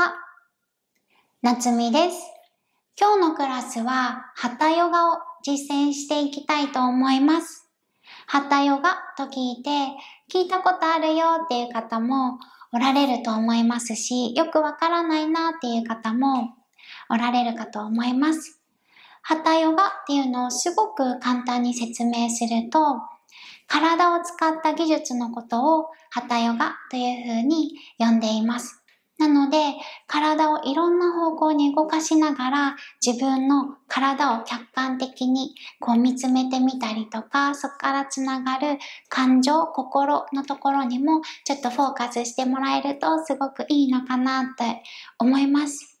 は、夏美です。今日のクラスは、ハタヨガを実践していきたいと思います。ハタヨガと聞いて、聞いたことあるよっていう方もおられると思いますし、よくわからないなっていう方もおられるかと思います。ハタヨガっていうのをすごく簡単に説明すると、体を使った技術のことをハタヨガというふうに呼んでいます。なので、体をいろんな方向に動かしながら、自分の体を客観的にこう見つめてみたりとか、そこからつながる感情、心のところにも、ちょっとフォーカスしてもらえるとすごくいいのかなって思います。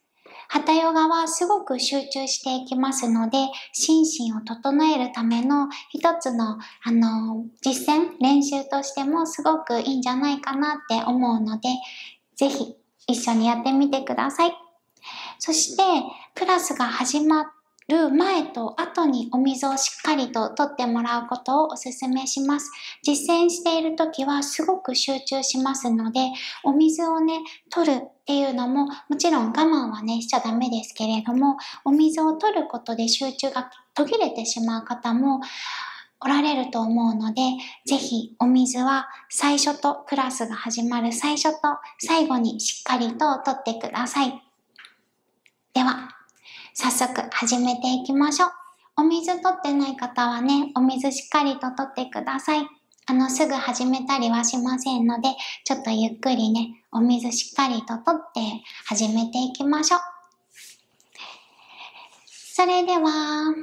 タヨガはすごく集中していきますので、心身を整えるための一つの、あの、実践、練習としてもすごくいいんじゃないかなって思うので、ぜひ一緒にやってみてください。そして、クラスが始まる前と後にお水をしっかりと取ってもらうことをお勧めします。実践している時はすごく集中しますので、お水をね、取るっていうのも、もちろん我慢はね、しちゃダメですけれども、お水を取ることで集中が途切れてしまう方も、おられると思うので、ぜひお水は最初とクラスが始まる最初と最後にしっかりと取ってください。では、早速始めていきましょう。お水取ってない方はね、お水しっかりと取ってください。あの、すぐ始めたりはしませんので、ちょっとゆっくりね、お水しっかりと取って始めていきましょう。それでは、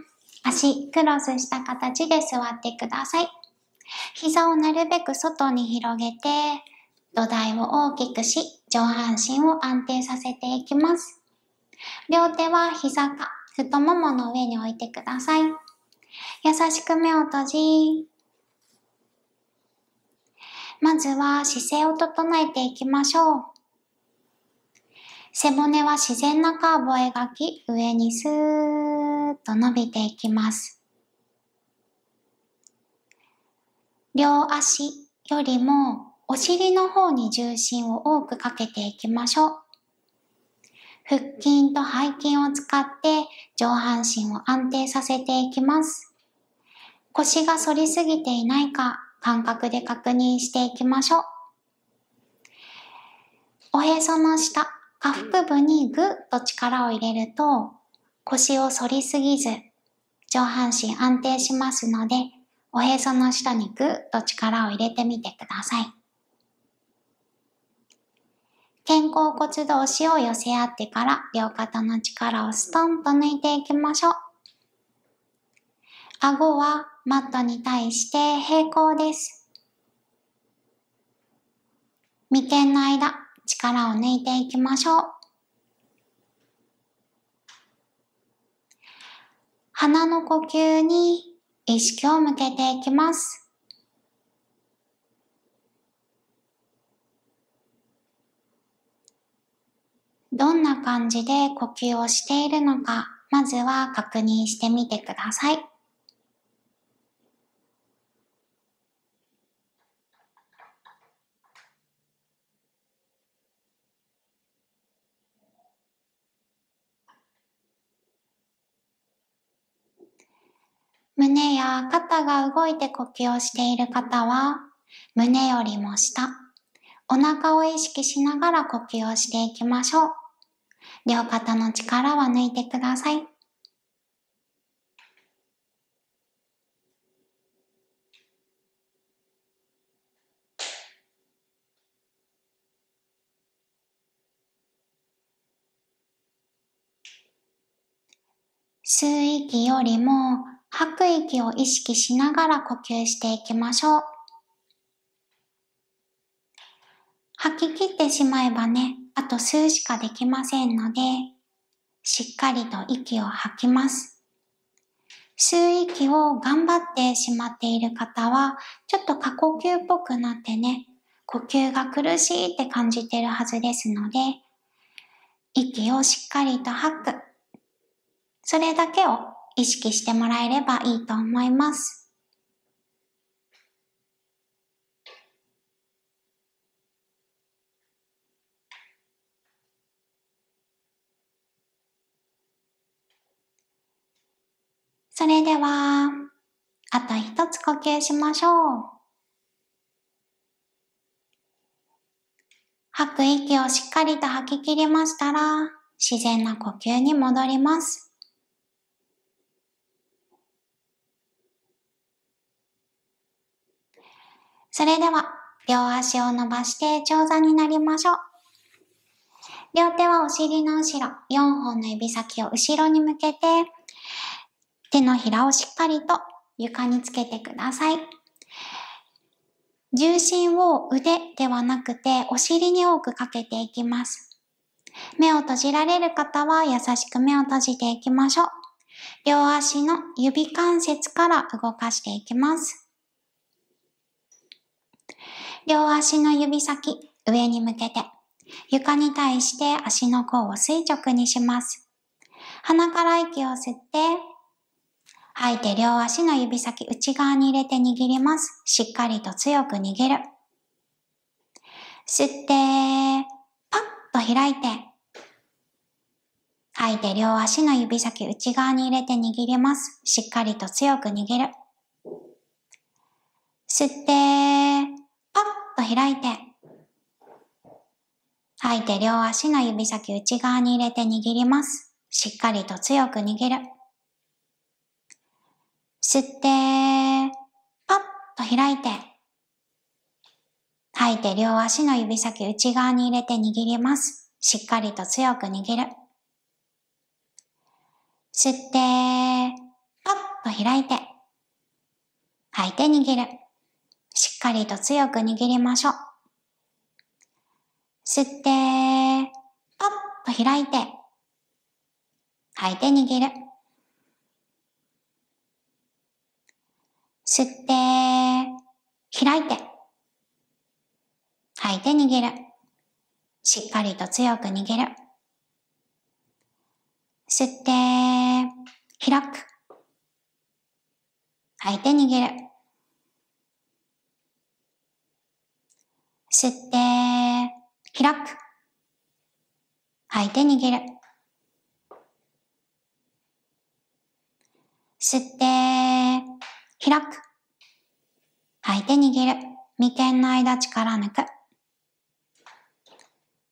足、クロスした形で座ってください。膝をなるべく外に広げて、土台を大きくし、上半身を安定させていきます。両手は膝か太ももの上に置いてください。優しく目を閉じ、まずは姿勢を整えていきましょう。背骨は自然なカーブを描き、上にスーーっと伸びていきます。両足よりもお尻の方に重心を多くかけていきましょう。腹筋と背筋を使って上半身を安定させていきます。腰が反りすぎていないか感覚で確認していきましょう。おへその下、下腹部にぐっと力を入れると腰を反りすぎず、上半身安定しますので、おへその下にぐっと力を入れてみてください。肩甲骨同士を寄せ合ってから両肩の力をストンと抜いていきましょう。顎はマットに対して平行です。眉間の間、力を抜いていきましょう。鼻の呼吸に意識を向けていきます。どんな感じで呼吸をしているのか、まずは確認してみてください。胸や肩が動いて呼吸をしている方は、胸よりも下、お腹を意識しながら呼吸をしていきましょう。両肩の力は抜いてください。吸う息よりも吐く息を意識しながら呼吸していきましょう。吐き切ってしまえばね、あと数しかできませんので、しっかりと息を吐きます。吸う息を頑張ってしまっている方は、ちょっと過呼吸っぽくなってね、呼吸が苦しいって感じてるはずですので、息をしっかりと吐く。それだけを意識してもらえればいいと思います。それでは、あと一つ呼吸しましょう。吐く息をしっかりと吐き切りましたら、自然な呼吸に戻ります。それでは、両足を伸ばして長座になりましょう。両手はお尻の後ろ、4本の指先を後ろに向けて、手のひらをしっかりと床につけてください。重心を腕ではなくてお尻に多くかけていきます。目を閉じられる方は優しく目を閉じていきましょう。両足の指関節から動かしていきます。両足の指先、上に向けて、床に対して足の甲を垂直にします。鼻から息を吸って、吐いて両足の指先内側に入れて握ります。しっかりと強く握る。吸って、パッと開いて、吐いて両足の指先内側に入れて握ります。しっかりと強く握る。吸って、開いて、吐いて両足の指先内側に入れて握ります。しっかりと強く握る。吸って、パッと開いて、吐いて両足の指先内側に入れて握ります。しっかりと強く握る。吸って、パッと開いて、吐いて握る。しっかりと強く握りましょう。吸って、パッと開いて、吐いて握る。吸って、開いて、吐いて握る。しっかりと強く握る。吸って、開く。吐いて握る。吸って、開く。吐いて握る。吸って、開く。吐いて握る。眉間の間力抜く。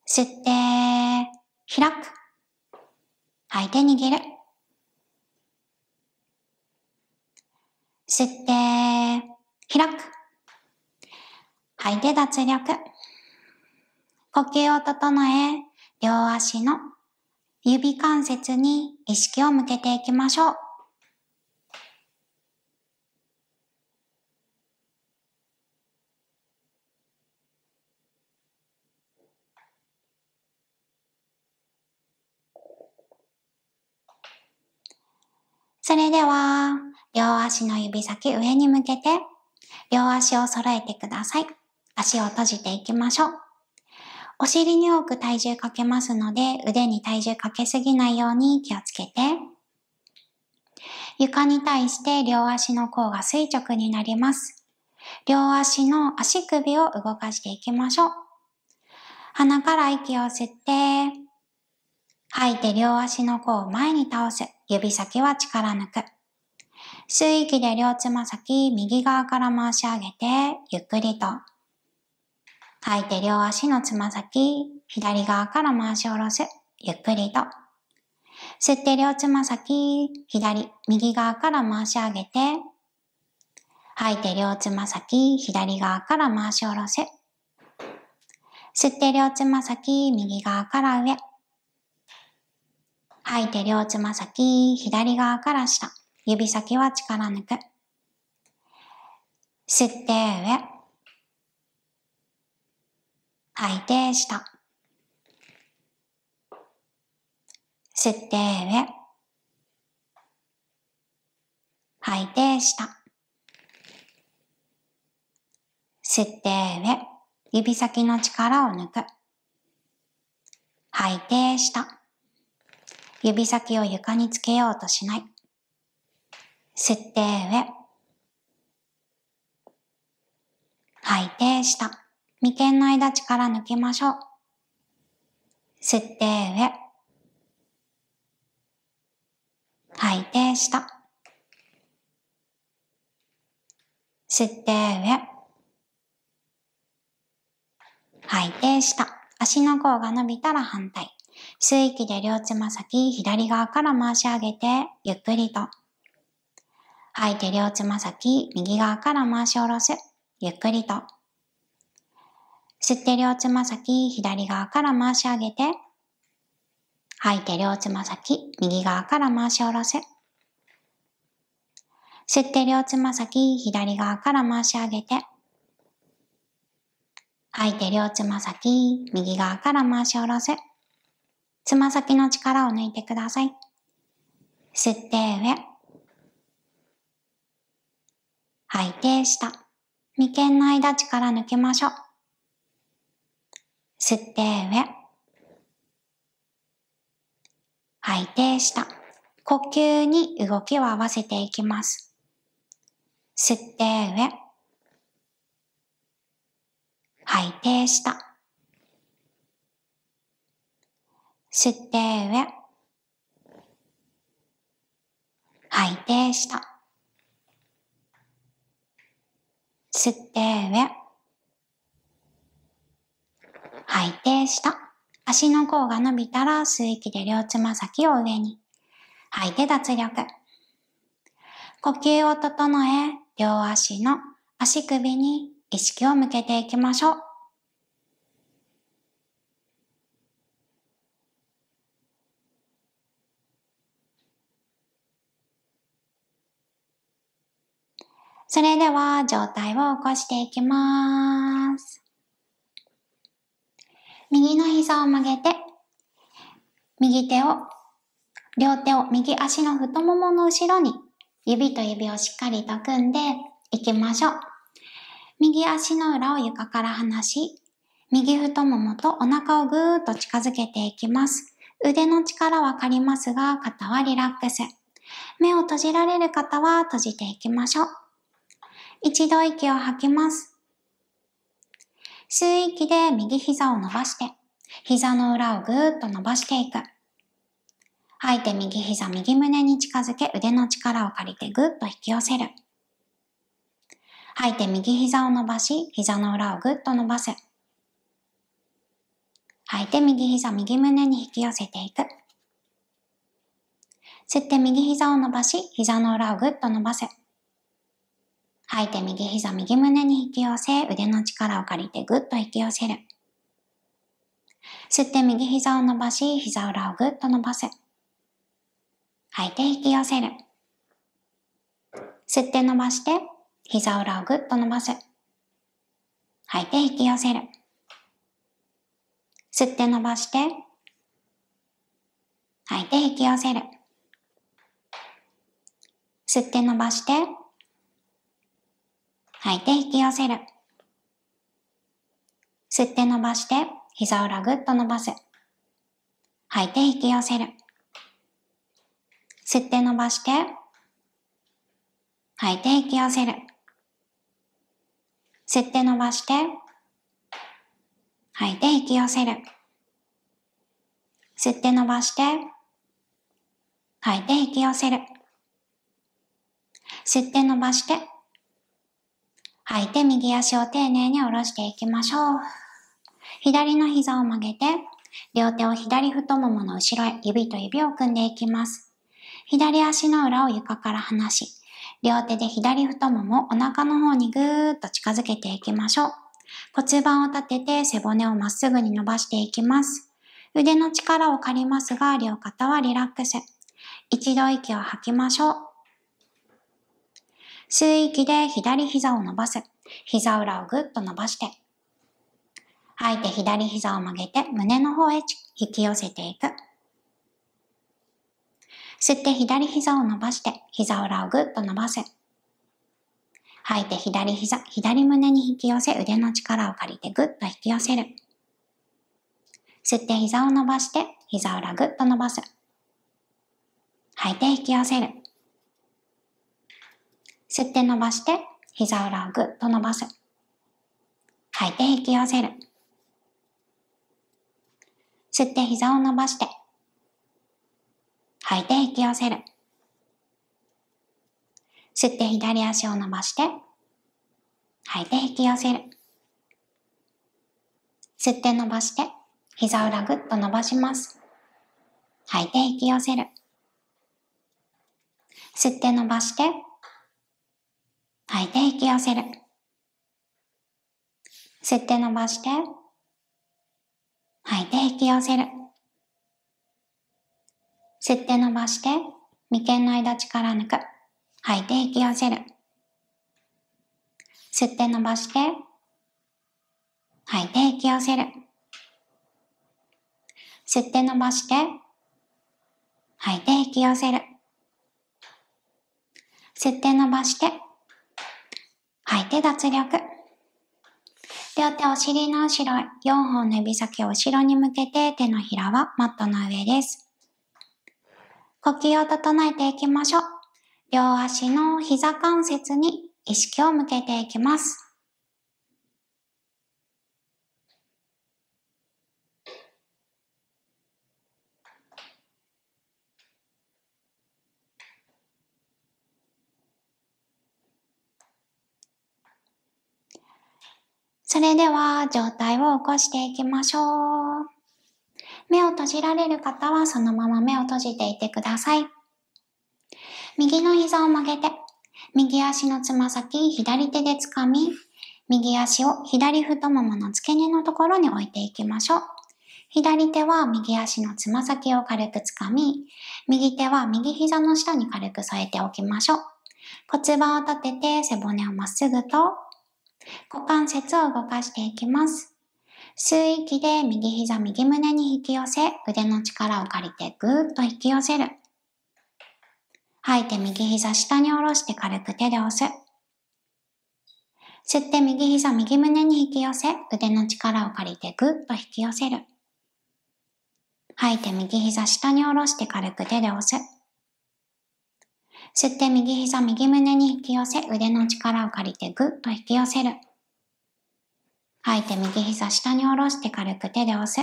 吸って、開く。吐いて握る。吸って、開く。いで脱力。呼吸を整え、両足の指関節に意識を向けていきましょう。それでは、両足の指先上に向けて、両足を揃えてください。足を閉じていきましょう。お尻に多く体重かけますので、腕に体重かけすぎないように気をつけて。床に対して両足の甲が垂直になります。両足の足首を動かしていきましょう。鼻から息を吸って、吐いて両足の甲を前に倒す。指先は力抜く。吸う息で両つま先、右側から回し上げて、ゆっくりと吐いて両足のつま先、左側から回し下ろす。ゆっくりと。吸って両つま先、左、右側から回し上げて。吐いて両つま先、左側から回し下ろす。吸って両つま先、右側から上。吐いて両つま先、左側から下。指先は力抜く。吸って上。相手下。吸って上。吐いて下。吸って上。指先の力を抜く。吐いて下。指先を床につけようとしない。吸って上。吐いて下。眉間の間力抜きましょう。吸って上。吐いて下。吸って上。吐いて下。足の甲が伸びたら反対。吸う息で両つま先、左側から回し上げて、ゆっくりと。吐いて両つま先、右側から回し下ろす。ゆっくりと。吸って両つま先左側から回し上げて、吐いて両つま先右側から回し下ろせ。吸って両つま先左側から回し上げて、吐いて両つま先右側から回し下ろせ。つま先の力を抜いてください。吸って上。吐いて下。眉間の間力抜けましょう。吸って上。吐いて下。呼吸に動きを合わせていきます。吸って上。吐いて下。吸って上。吐いて下。吸って上。吐いて下。足の甲が伸びたら吸う息で両つま先を上に。吐いて脱力。呼吸を整え、両足の足首に意識を向けていきましょう。それでは上体を起こしていきます。右の膝を曲げて、右手を、両手を右足の太ももの後ろに、指と指をしっかりと組んでいきましょう。右足の裏を床から離し、右太ももとお腹をぐーっと近づけていきます。腕の力は借りますが、肩はリラックス。目を閉じられる方は閉じていきましょう。一度息を吐きます。吸う息で右膝を伸ばして、膝の裏をぐーっと伸ばしていく。吐いて右膝、右胸に近づけ、腕の力を借りてぐーっと引き寄せる。吐いて右膝を伸ばし、膝の裏をぐっと伸ばす。吐いて右膝、右胸に引き寄せていく。吸って右膝を伸ばし、膝の裏をぐっと伸ばす。吐いて右膝右胸に引き寄せ、腕の力を借りてぐっと引き寄せる。吸って右膝を伸ばし、膝裏をぐっと伸ばす。吐いて引き寄せる。吸って伸ばして、膝裏をぐっと伸ばす。吐いて引き寄せる。吸って伸ばして、吐いて引き寄せる。吸って伸ばして、吐いて引き寄せる。吸って伸ばして、膝裏ぐっと伸ばす。吐いて引き寄せる。吸って伸ばして、吐いて引き寄せる。吸って伸ばして、吐いて引き寄せる。吸って伸ばして、吐いて引き寄せる。吸って伸ばして、吐いて右足を丁寧に下ろしていきましょう。左の膝を曲げて、両手を左太ももの後ろへ指と指を組んでいきます。左足の裏を床から離し、両手で左太ももお腹の方にぐーっと近づけていきましょう。骨盤を立てて背骨をまっすぐに伸ばしていきます。腕の力を借りますが、両肩はリラックス。一度息を吐きましょう。吸う息で左膝を伸ばす。膝裏をぐっと伸ばして。吐いて左膝を曲げて胸の方へ引き寄せていく。吸って左膝を伸ばして、膝裏をぐっと伸ばす。吐いて左膝、左胸に引き寄せ、腕の力を借りてぐっと引き寄せる。吸って膝を伸ばして、膝裏ぐっと伸ばす。吐いて引き寄せる。吸って伸ばして、膝裏をぐっと伸ばす。吐いて引き寄せる。吸って膝を伸ばして、吐いて引き寄せる。吸って左足を伸ばして、吐いて引き寄せる。吸って伸ばして、膝裏ぐっと伸ばします。吐いて引き寄せる。吸って伸ばして、吐いて息を寄せる。吸って伸ばして、吐いて息を寄せる。吸って伸ばして、眉間の間力抜く。吐いて息を寄せる。吸って伸ばして、吐いて息を寄せる。吸って伸ばして、吐いて息を寄せる。吸って伸ばして、吐いて脱力。両手お尻の後ろ、4本の指先を後ろに向けて手のひらはマットの上です。呼吸を整えていきましょう。両足の膝関節に意識を向けていきます。それでは上体を起こしていきましょう。目を閉じられる方はそのまま目を閉じていてください。右の膝を曲げて、右足のつま先左手で掴み、右足を左太ももの付け根のところに置いていきましょう。左手は右足のつま先を軽く掴み、右手は右膝の下に軽く添えておきましょう。骨盤を立てて背骨をまっすぐと股関節を動かしていきます。吸う息で右膝右胸に引き寄せ、腕の力を借りてぐーっと引き寄せる。吐いて右膝下に下ろして軽く手で押す。吸って右膝右胸に引き寄せ、腕の力を借りてぐーっと引き寄せる。吐いて右膝下に下ろして軽く手で押す。吸って右膝右胸に引き寄せ、腕の力を借りてぐっと引き寄せる。吐いて右膝下に下ろして軽く手で押す。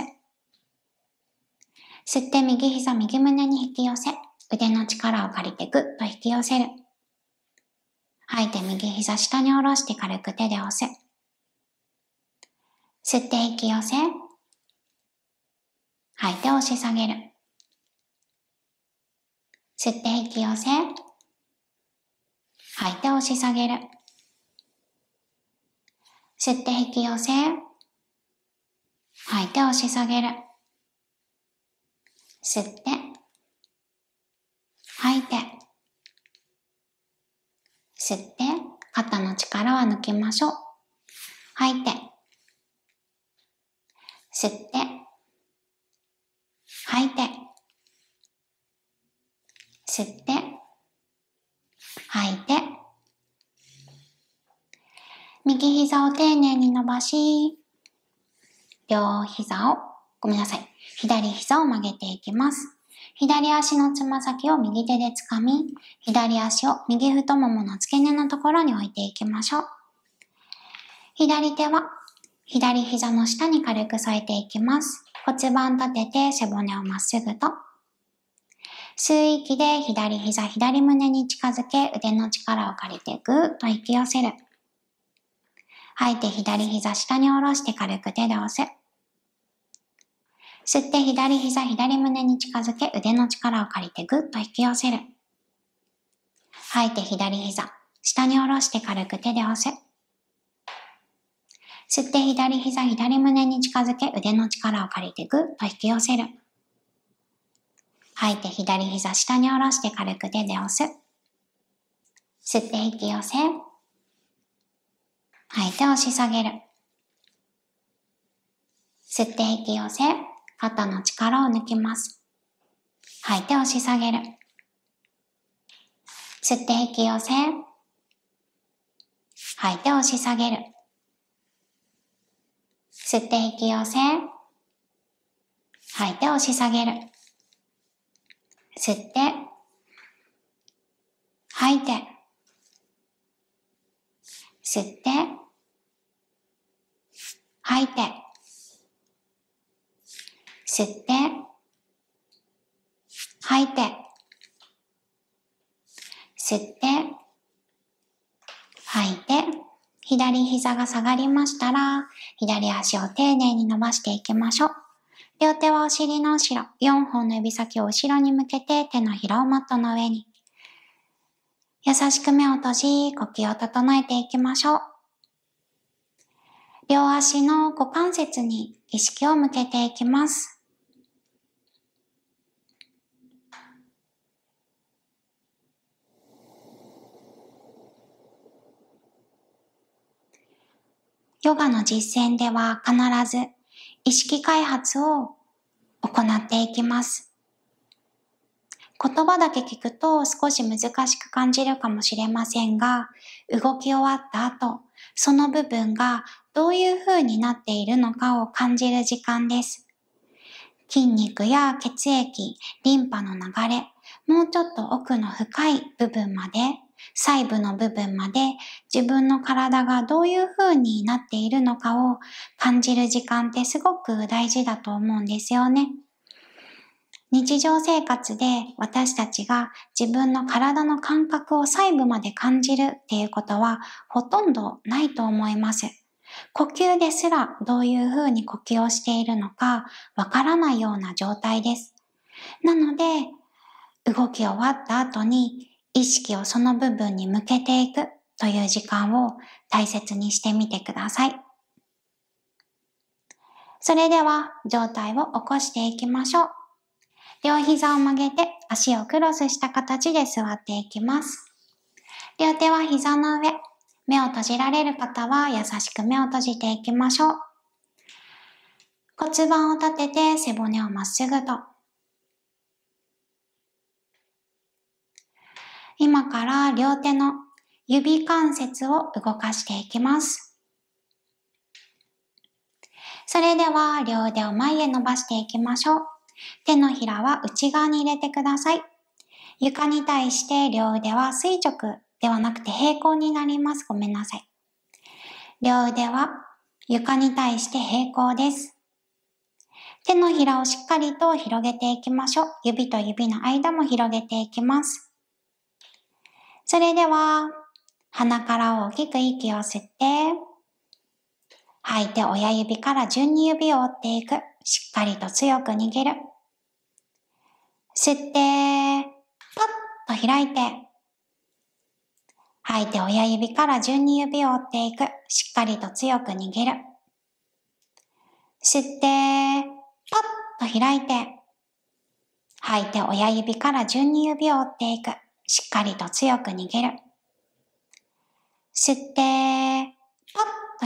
吸って右膝右胸に引き寄せ、腕の力を借りてぐっと引き寄せる。吐いて右膝下に下ろして軽く手で押す。吸って引き寄せ。吐いて押し下げる。吸って引き寄せ。吐いて押し下げる。吸って引き寄せ。吐いて押し下げる。吸って。吐いて。吸って。肩の力は抜きましょう。吐いて。吸って。吐いて。吸って。右膝を丁寧に伸ばし、両膝を、ごめんなさい。左膝を曲げていきます。左足のつま先を右手で掴み、左足を右太ももの付け根のところに置いていきましょう。左手は左膝の下に軽く添えていきます。骨盤立てて背骨をまっすぐと。吸う息で左膝左胸に近づけ腕の力を借りてぐーっと息をせる。吐いて左膝下に下ろして軽く手で押す。吸って左膝左胸に近づけ腕の力を借りてぐっと引き寄せる。吐いて左膝下に下ろして軽く手で押す。吸って左膝左胸に近づけ腕の力を借りてぐっと引き寄せる。吐いて左膝下に下ろして軽く手で押す。吸って引き寄せ。吐いて押し下げる。吸って引き寄せ、肩の力を抜きます。吐いて押し下げる。吸って引き寄せ、吐いて押し下げる。吸って引き寄せ、吐いて押し下げる。吸って、吐いて、吸って、吐いて、吸って、吐いて、吸って、吐いて、左膝が下がりましたら、左足を丁寧に伸ばしていきましょう。両手はお尻の後ろ、4本の指先を後ろに向けて手のひらをマットの上に。優しく目を閉じ、呼吸を整えていきましょう。両足の股関節に意識を向けていきます。ヨガの実践では必ず意識開発を行っていきます。言葉だけ聞くと少し難しく感じるかもしれませんが、動き終わった後、その部分がどういう風になっているのかを感じる時間です。筋肉や血液、リンパの流れ、もうちょっと奥の深い部分まで、細部の部分まで自分の体がどういう風になっているのかを感じる時間ってすごく大事だと思うんですよね。日常生活で私たちが自分の体の感覚を細部まで感じるっていうことはほとんどないと思います。呼吸ですらどういうふうに呼吸をしているのかわからないような状態です。なので、動き終わった後に意識をその部分に向けていくという時間を大切にしてみてください。それでは上体を起こしていきましょう。両膝を曲げて足をクロスした形で座っていきます。両手は膝の上、目を閉じられる方は優しく目を閉じていきましょう。骨盤を立てて背骨をまっすぐと。今から両手の指関節を動かしていきます。それでは両腕を前へ伸ばしていきましょう。手のひらは内側に入れてください。床に対して両腕は垂直ではなくて平行になります。ごめんなさい。両腕は床に対して平行です。手のひらをしっかりと広げていきましょう。指と指の間も広げていきます。それでは、鼻から大きく息を吸って、吐いて親指から順に指を折っていく。しっかりと強く握る。吸って、パッと開いて、吐いて親指から順に指を折っていく。しっかりと強く握る。吸って、パッと開いて。吐いて親指から順に指を折っていく。しっかりと強く握る。吸って、パ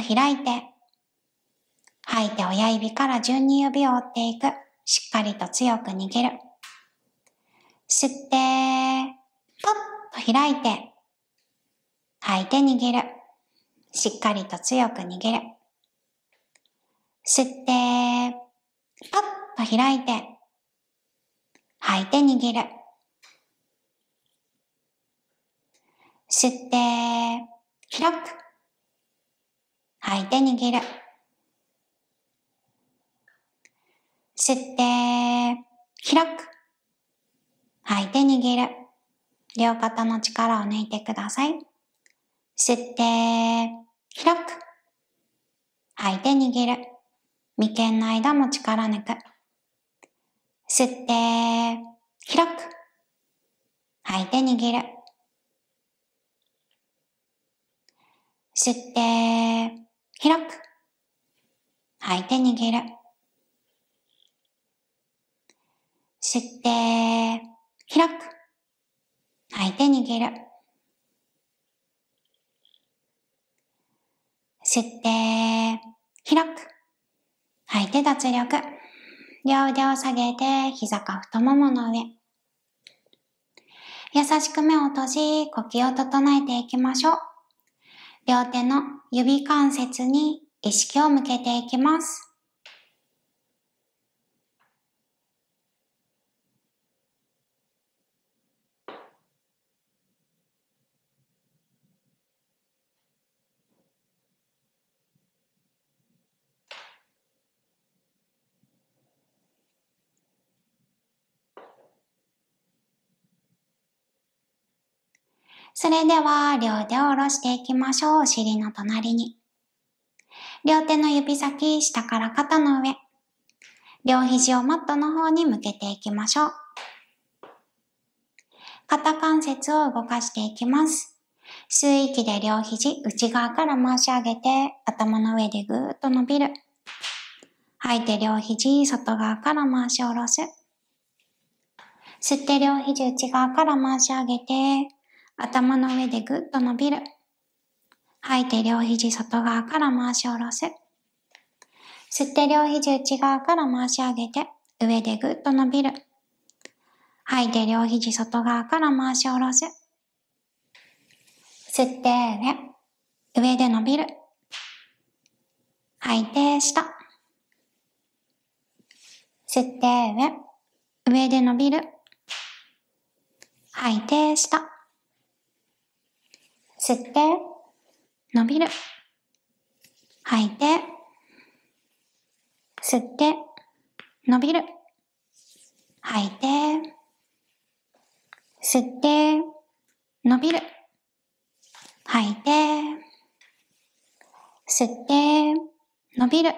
ッと開いて。吐いて親指から順に指を折っていく。しっかりと強く握る。吸って、パッと開いて。吐いて逃げる。しっかりと強く逃げる。吸って、パッと開いて、吐いて逃げる。吸って、開く。吐いて逃げる。吸って、開く。吐いて逃げる。両肩の力を抜いてください。吸って、開く。吐いて握る。眉間の間も力抜く。吸って、開く。吐いて握る。吸って、開く。吐いて握る。吸って、開く。吐いて握る。吸って、開く。吐いて脱力。両腕を下げて、膝か太ももの上。優しく目を閉じ、呼吸を整えていきましょう。両手の指関節に意識を向けていきます。それでは、両手を下ろしていきましょう。お尻の隣に。両手の指先、下から肩の上。両肘をマットの方に向けていきましょう。肩関節を動かしていきます。吸う息で両肘、内側から回し上げて、頭の上でぐーっと伸びる。吐いて両肘、外側から回し下ろす。吸って両肘内側から回し上げて、頭の上でぐっと伸びる。吐いて両肘外側から回し下ろす。吸って両肘内側から回し上げて、上でぐっと伸びる。吐いて両肘外側から回し下ろす。吸って上、上で伸びる。吐いて下。吸って上、上で伸びる。吐いて下。吸って、伸びる。吐いて、吸って、伸びる。吐いて、吸って、伸びる。吐いて、吸って、伸びる。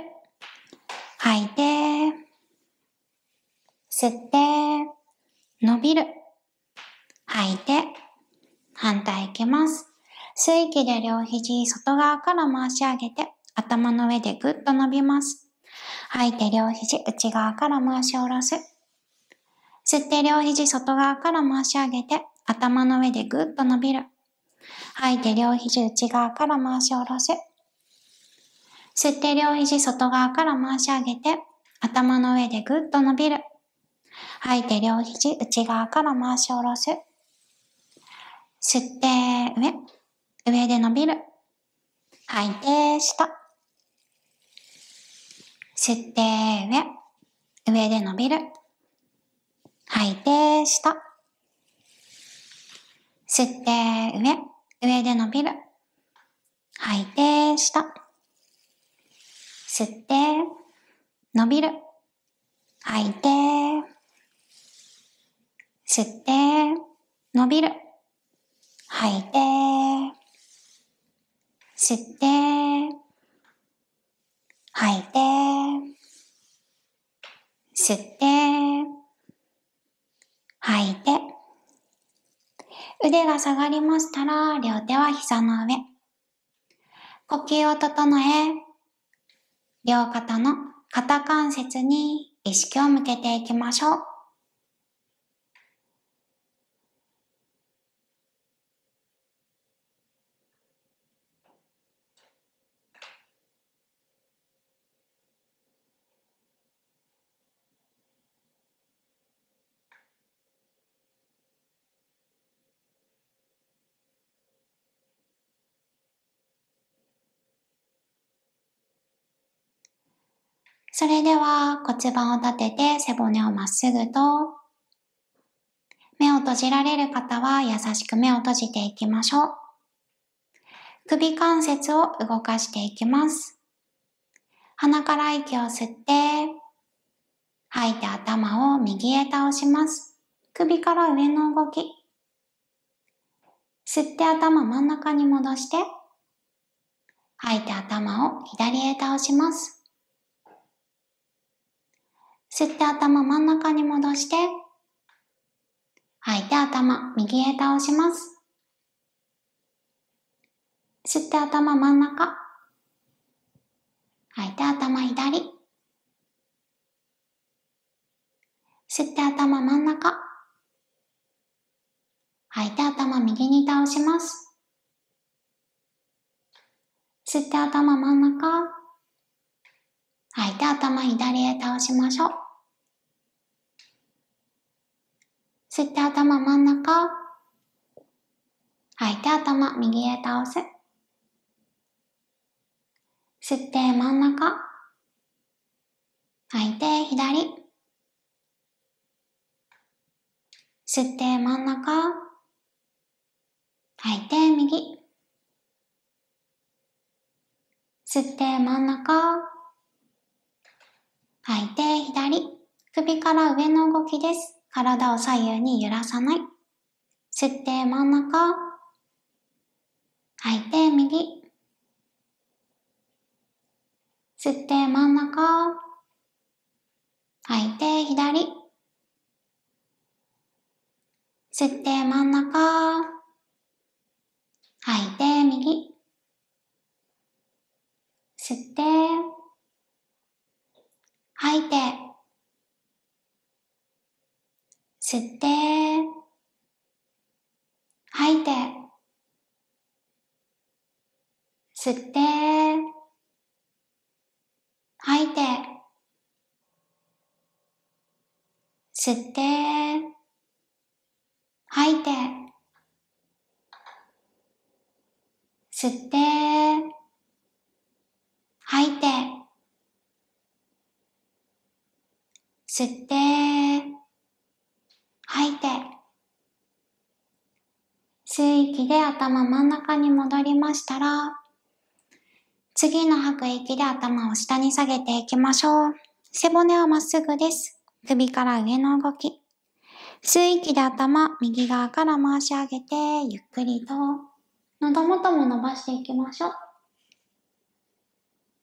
吐いて、吸って、伸びる。吐いて、反対いきます。吸い気で両肘外側から回し上げて、頭の上でぐっと伸びます。吐いて両肘内側から回し下ろす。吸って両肘外側から回し上げて、頭の上でぐっと伸びる。吐いて両肘内側から回し下ろす。吸って両肘外側から回し上げて、頭の上でぐっと伸びる。吐いて両肘内側から回し下ろす。吸って上。上で伸びる。吐いて、下。吸って、上。上で伸びる。吐いて、下。吸って、上。上で伸びる。吐いて、下。吸って、伸びる。吐いて。吸って、伸びる。吐いて。吸って、吐いて、吸って、吐いて。腕が下がりましたら、両手は膝の上。呼吸を整え、両肩の肩関節に意識を向けていきましょう。それでは骨盤を立てて背骨をまっすぐと、目を閉じられる方は優しく目を閉じていきましょう。首関節を動かしていきます。鼻から息を吸って、吐いて頭を右へ倒します。首から上の動き。吸って頭真ん中に戻して、吐いて頭を左へ倒します。吸って頭真ん中に戻して、吐いて頭右へ倒します。吸って頭真ん中。吐いて頭左。吸って頭真ん中。吐いて頭右に倒します。吸って頭真ん中。はい。て頭左へ倒しましょう。吸って頭真ん中。吐いて頭右へ倒す。吸って真ん中。吐いて左。吸って真ん中。吐いて右。吸って真ん中。吐いて左。首から上の動きです。体を左右に揺らさない。吸って真ん中。吐いて右。吸って真ん中。吐いて左。吸って真ん中。吐いて右。吸って。吐いて、吸って、吐いて、吸って、吐いて、吸って、吐いて、吸って、吐いて、吸って、吐いて。吸う息で頭真ん中に戻りましたら、次の吐く息で頭を下に下げていきましょう。背骨はまっすぐです。首から上の動き。吸う息で頭、右側から回し上げて、ゆっくりと、喉元も伸ばしていきましょう。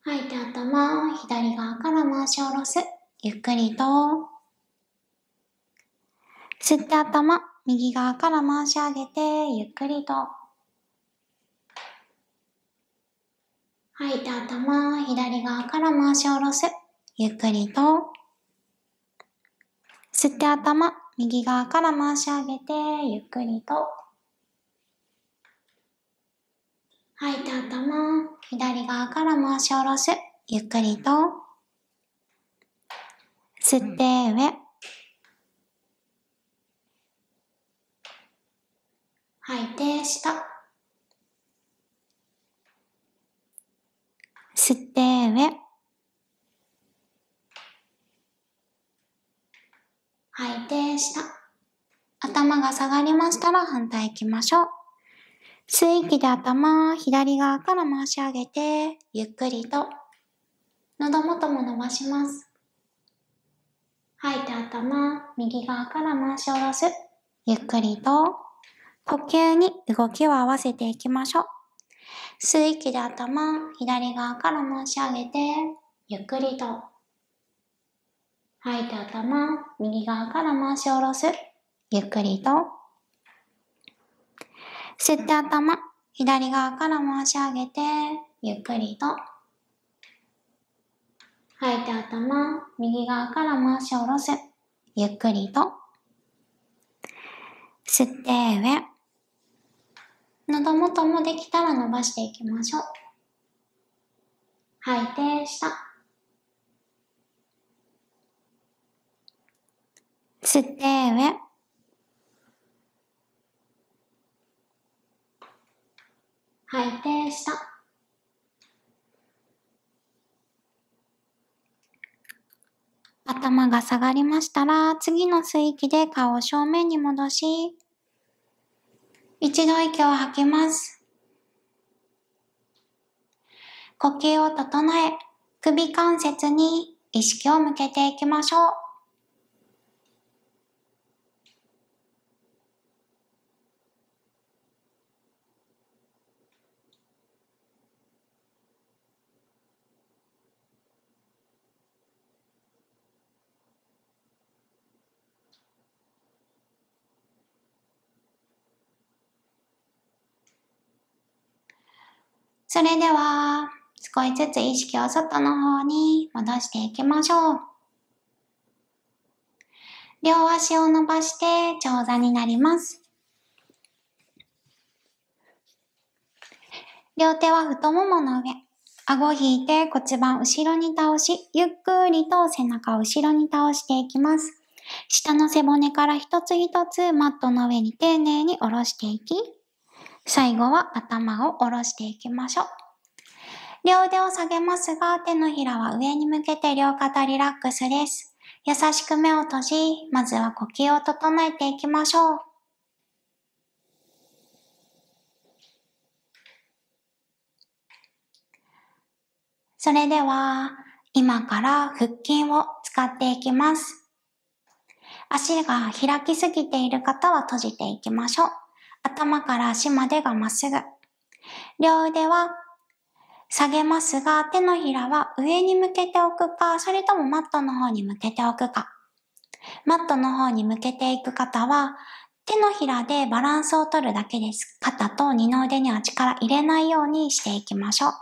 吐いて頭、左側から回し下ろす。ゆっくりと、吸って頭、右側から回し上げて、ゆっくりと。吐いて頭、左側から回し下ろす。ゆっくりと。吸って頭、右側から回し上げて、ゆっくりと。吐いて頭、左側から回し下ろす。ゆっくりと。吸って上。吐いて下。吸って上。吐いて下。頭が下がりましたら反対行きましょう。吸い気で頭、左側から回し上げて、ゆっくりと、喉元も伸ばします。吐いて頭、右側から回し下ろす。ゆっくりと、呼吸に動きを合わせていきましょう。吸う息で頭、左側から回し上げて、ゆっくりと。吐いて頭、右側から回し下ろす。ゆっくりと。吸って頭、左側から回し上げて、ゆっくりと。吐いて頭、右側から回し下ろす。ゆっくりと。吸って上。喉元もできたら伸ばしていきましょう。吐いて下。吸って上。吐いて下。頭が下がりましたら、次の吸いで顔を正面に戻し、一度息を吐きます。呼吸を整え、首関節に意識を向けていきましょう。それでは、少しずつ意識を外の方に戻していきましょう。両足を伸ばして長座になります。両手は太ももの上。顎引いて骨盤後ろに倒し、ゆっくりと背中を後ろに倒していきます。下の背骨から一つ一つマットの上に丁寧に下ろしていき、最後は頭を下ろしていきましょう。両腕を下げますが、手のひらは上に向けて両肩リラックスです。優しく目を閉じ、まずは呼吸を整えていきましょう。それでは、今から腹筋を使っていきます。足が開きすぎている方は閉じていきましょう。頭から足までがまっすぐ。両腕は下げますが、手のひらは上に向けておくか、それともマットの方に向けておくか。マットの方に向けていく方は、手のひらでバランスを取るだけです。肩と二の腕には力入れないようにしていきましょう。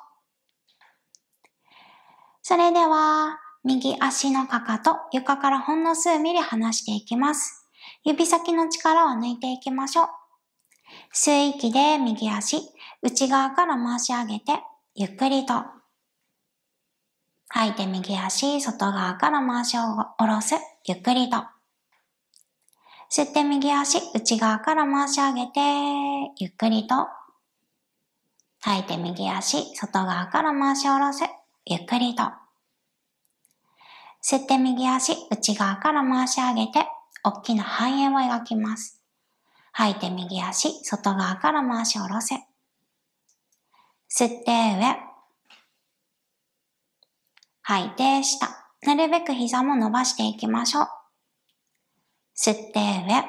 それでは、右足のかかと、床からほんの数ミリ離していきます。指先の力を抜いていきましょう。吸い息で右足、内側から回し上げて、ゆっくりと。吐いて右足、外側から回しを下ろす、ゆっくりと。吸って右足、内側から回し上げて、ゆっくりと。吐いて右足、外側から回し下ろす、ゆっくりと。吸って右足、内側から回し上げて、大きな半円を描きます。吐いて右足、外側から回し下ろせ。吸って上。吐いて下。なるべく膝も伸ばしていきましょう。吸って上。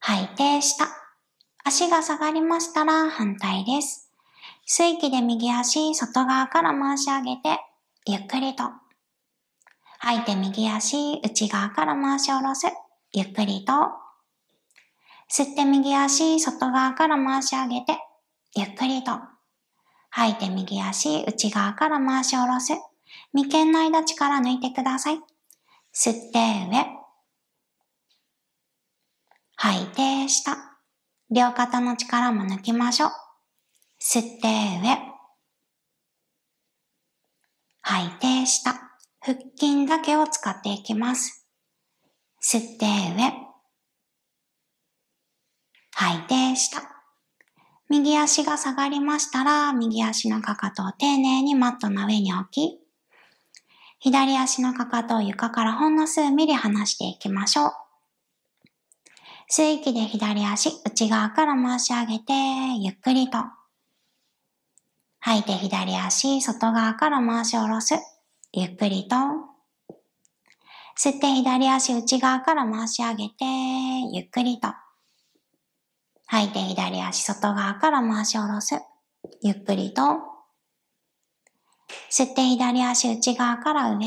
吐いて下。足が下がりましたら反対です。吸い気で右足、外側から回し上げて、ゆっくりと。吐いて右足、内側から回し下ろせ。ゆっくりと。吸って右足外側から回し上げて、ゆっくりと。吐いて右足内側から回し下ろす。眉間の間力抜いてください。吸って上。吐いて下。両肩の力も抜きましょう。吸って上。吐いて下。腹筋だけを使っていきます。吸って上。吐いて下。右足が下がりましたら、右足のかかとを丁寧にマットの上に置き、左足のかかとを床からほんの数ミリ離していきましょう。吸い気で左足内側から回し上げて、ゆっくりと。吐いて左足外側から回し下ろす。ゆっくりと。吸って左足内側から回し上げて、ゆっくりと。吐いて左足外側から回し下ろす。ゆっくりと。吸って左足内側から上。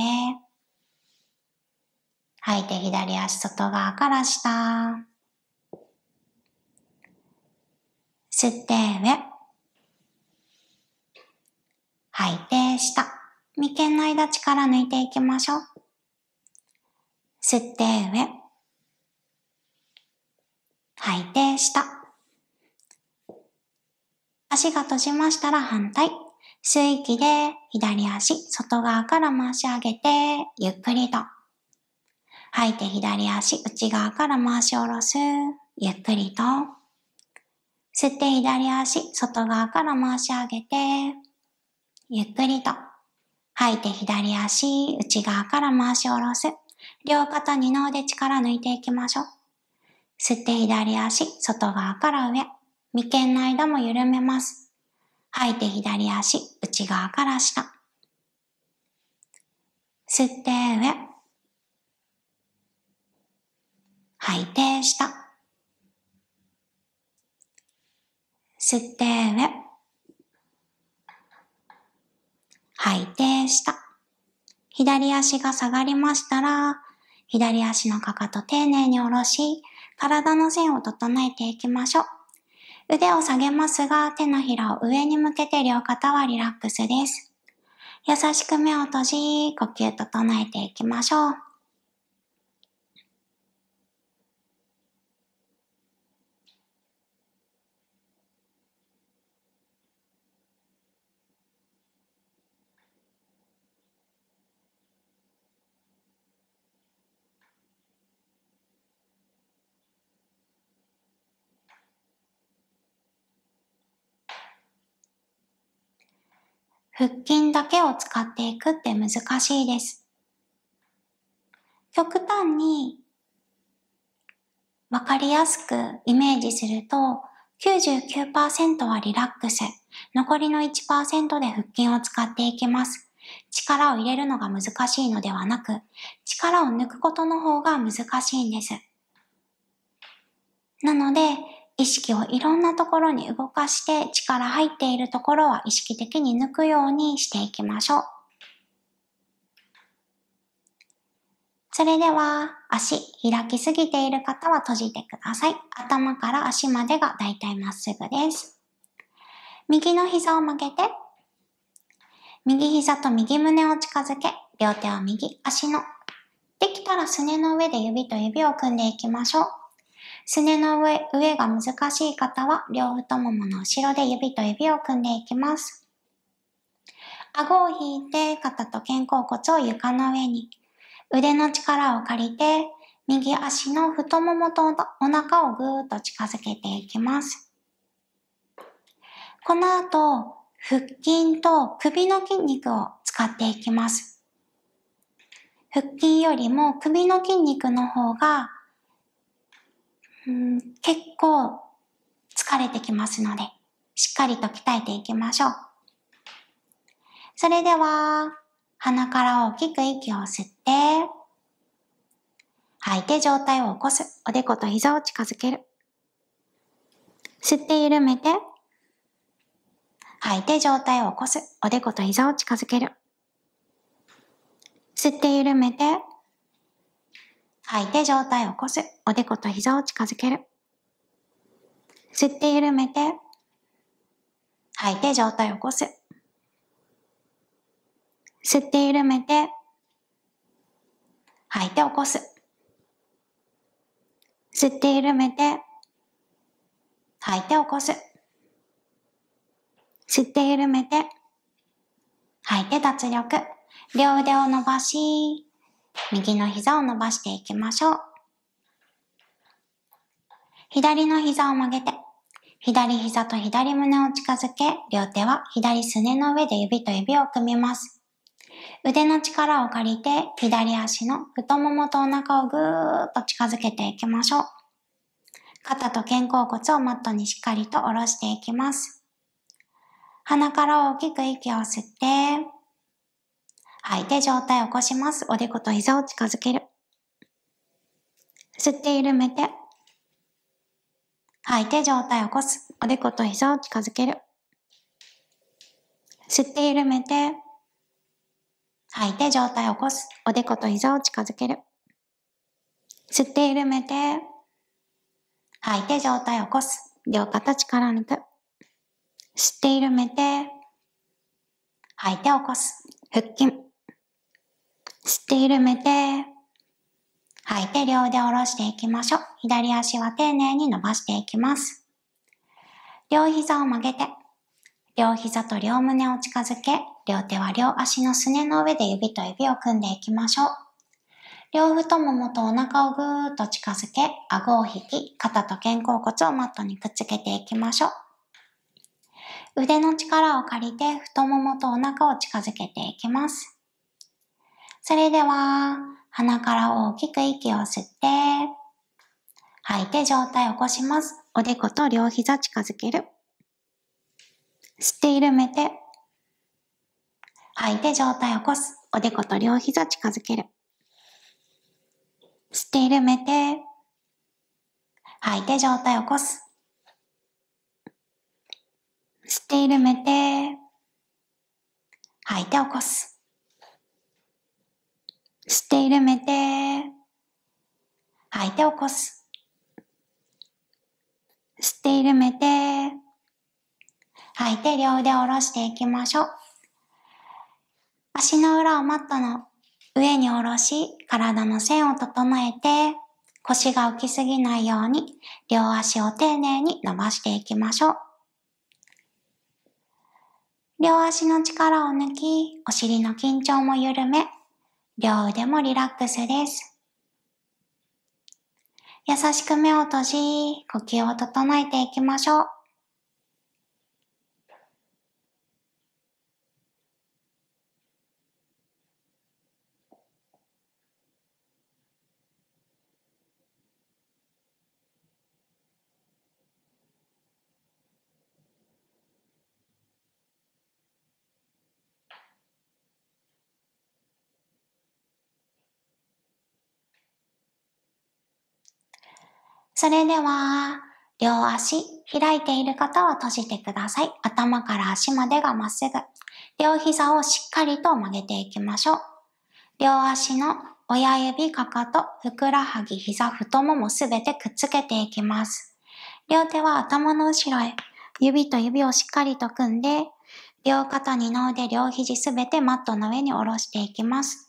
吐いて左足外側から下。吸って上。吐いて下。眉間の間力抜いていきましょう。吸って上。吐いて下。足が閉じましたら反対。吸い気で左足、外側から回し上げて、ゆっくりと。吐いて左足、内側から回し下ろす。ゆっくりと。吸って左足、外側から回し上げて、ゆっくりと。吐いて左足、内側から回し下ろす。両肩二の腕力抜いていきましょう。吸って左足、外側から上。眉間の間も緩めます。吐いて左足、内側から下。吸って上。吐いて下。吸って上。吐いて下。左足が下がりましたら、左足のかかと丁寧に下ろし、体の線を整えていきましょう。腕を下げますが、手のひらを上に向けて両肩はリラックスです。優しく目を閉じ、呼吸整えていきましょう。腹筋だけを使っていくって難しいです。極端にわかりやすくイメージすると99%はリラックス。残りの1%で腹筋を使っていきます。力を入れるのが難しいのではなく、力を抜くことの方が難しいんです。なので、意識をいろんなところに動かして力入っているところは意識的に抜くようにしていきましょう。それでは足開きすぎている方は閉じてください。頭から足までがだいたいまっすぐです。右の膝を曲げて、右膝と右胸を近づけ、両手を右足の。できたらすねの上で指と指を組んでいきましょう。すねの上、上が難しい方は、両太ももの後ろで指と指を組んでいきます。顎を引いて、肩と肩甲骨を床の上に。腕の力を借りて、右足の太ももとお腹をぐーっと近づけていきます。この後、腹筋と首の筋肉を使っていきます。腹筋よりも首の筋肉の方が結構疲れてきますので、しっかりと鍛えていきましょう。それでは、鼻から大きく息を吸って、吐いて上体を起こす。おでこと膝を近づける。吸って緩めて、吐いて上体を起こす。おでこと膝を近づける。吸って緩めて、吐いて上体を起こす。おでこと膝を近づける。吸って緩めて、吐いて上体を起こす。吸って緩めて、吐いて起こす。吸って緩めて、吐いて起こす。吸って緩めて、吐いて脱力。両腕を伸ばし、右の膝を伸ばしていきましょう。左の膝を曲げて、左膝と左胸を近づけ、両手は左すねの上で指と指を組みます。腕の力を借りて、左足の太ももとお腹をぐーっと近づけていきましょう。肩と肩甲骨をマットにしっかりと下ろしていきます。鼻から大きく息を吸って、吐いて上体を起こします。おでこと膝を近づける。吸って緩めて。吐いて上体を起こす。おでこと膝を近づける。吸って緩めて。吐いて上体を起こす。おでこと膝を近づける。吸って緩めて。吐いて上体を起こす。両肩力抜く。吸って緩めて。吐いて起こす。腹筋。吸って緩めて、吐いて両腕を下ろしていきましょう。左足は丁寧に伸ばしていきます。両膝を曲げて、両膝と両胸を近づけ、両手は両足のすねの上で指と指を組んでいきましょう。両太ももとお腹をぐーっと近づけ、顎を引き、肩と肩甲骨をマットにくっつけていきましょう。腕の力を借りて太ももとお腹を近づけていきます。それでは、鼻から大きく息を吸って、吐いて上体を起こします。おでこと両膝近づける。吸って緩めて、吐いて上体を起こす。おでこと両膝近づける。吸って緩めて、吐いて上体を起こす。吸って緩めて、吐いて起こす。吸って緩めて、吐いて起こす。吸って緩めて、吐いて両腕を下ろしていきましょう。足の裏をマットの上に下ろし、体の線を整えて、腰が浮きすぎないように、両足を丁寧に伸ばしていきましょう。両足の力を抜き、お尻の緊張も緩め、両腕もリラックスです。優しく目を閉じ、呼吸を整えていきましょう。それでは、両足開いている方は閉じてください。頭から足までがまっすぐ。両膝をしっかりと曲げていきましょう。両足の親指、かかと、ふくらはぎ、膝、太ももすべてくっつけていきます。両手は頭の後ろへ、指と指をしっかりと組んで、両肩、二の腕、両肘すべてマットの上に下ろしていきます。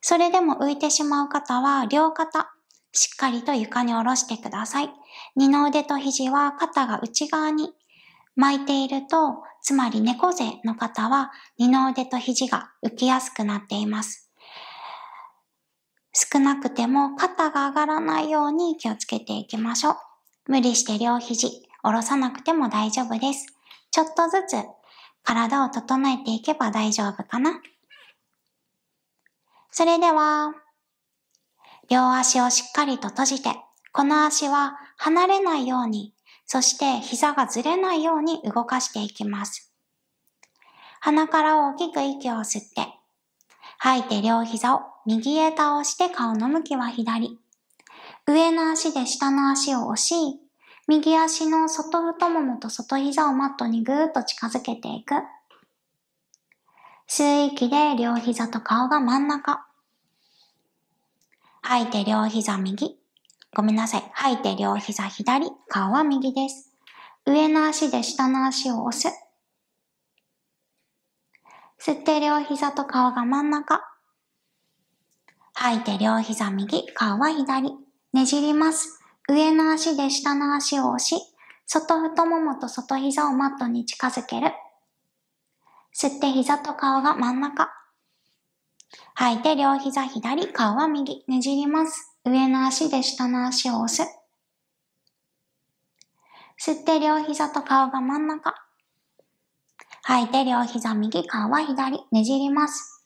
それでも浮いてしまう方は、両肩、しっかりと床に下ろしてください。二の腕と肘は肩が内側に巻いていると、つまり猫背の方は二の腕と肘が浮きやすくなっています。少なくても肩が上がらないように気をつけていきましょう。無理して両肘下ろさなくても大丈夫です。ちょっとずつ体を整えていけば大丈夫かな。それでは。両足をしっかりと閉じて、この足は離れないように、そして膝がずれないように動かしていきます。鼻から大きく息を吸って、吐いて両膝を右へ倒して顔の向きは左。上の足で下の足を押し、右足の外太ももと外膝をマットにぐーっと近づけていく。吸う息で両膝と顔が真ん中。吐いて両膝右。ごめんなさい。吐いて両膝左。顔は右です。上の足で下の足を押す。吸って両膝と顔が真ん中。吐いて両膝右。顔は左。ねじります。上の足で下の足を押し、外太ももと外膝をマットに近づける。吸って膝と顔が真ん中。吐いて両膝左、顔は右。ねじります。上の足で下の足を押す。吸って両膝と顔が真ん中。吐いて両膝右、顔は左。ねじります。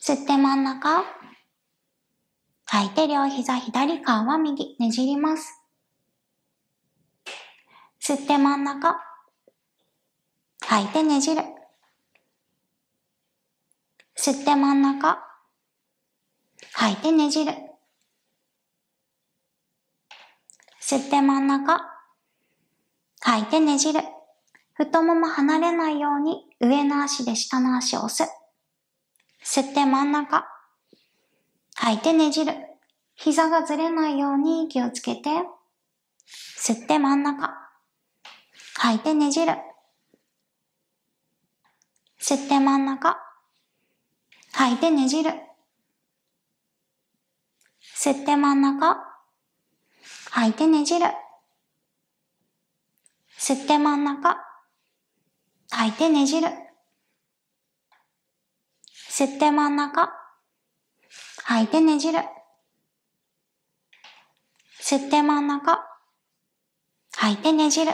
吸って真ん中。吐いて両膝左、顔は右。ねじります。吸って真ん中。吐いてねじる。吸って真ん中。吐いてねじる。吸って真ん中。吐いてねじる。太もも離れないように上の足で下の足を押す。吸って真ん中。吐いてねじる。膝がずれないように気をつけて。吸って真ん中。吐いてねじる。吸って真ん中。吐いてねじる。吸って真ん中。吐いてねじる。吸って真ん中。吐いてねじる。吸って真ん中。吐いてねじる。吸って真ん中。吐いてねじる。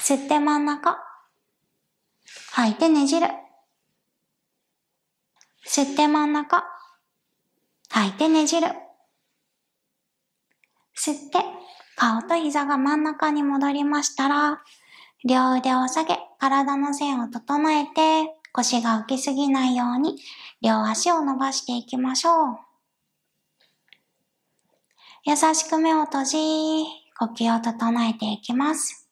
吸って真ん中。吐いてねじる。吸って真ん中。吐いてねじる。吸って、顔と膝が真ん中に戻りましたら、両腕を下げ、体の線を整えて、腰が浮きすぎないように、両足を伸ばしていきましょう。優しく目を閉じ、呼吸を整えていきます。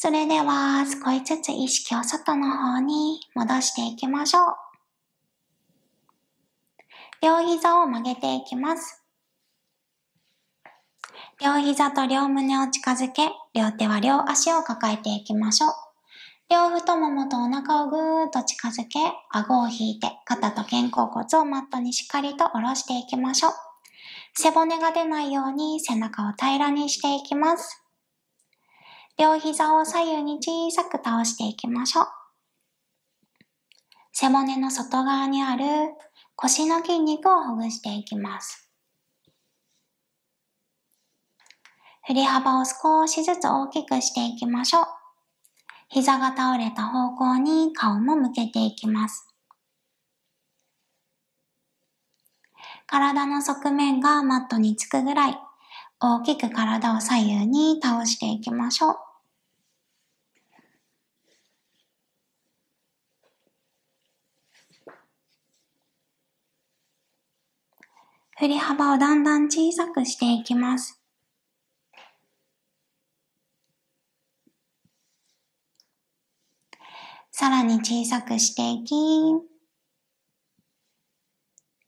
それでは少しずつ意識を外の方に戻していきましょう。両膝を曲げていきます。両膝と両胸を近づけ、両手は両足を抱えていきましょう。両太ももとお腹をぐーっと近づけ、顎を引いて、肩と肩甲骨をマットにしっかりと下ろしていきましょう。背骨が出ないように背中を平らにしていきます。両膝を左右に小さく倒していきましょう。背骨の外側にある腰の筋肉をほぐしていきます。振り幅を少しずつ大きくしていきましょう。膝が倒れた方向に顔も向けていきます。体の側面がマットにつくぐらい大きく体を左右に倒していきましょう。振り幅をだんだん小さくしていきます。さらに小さくしていき、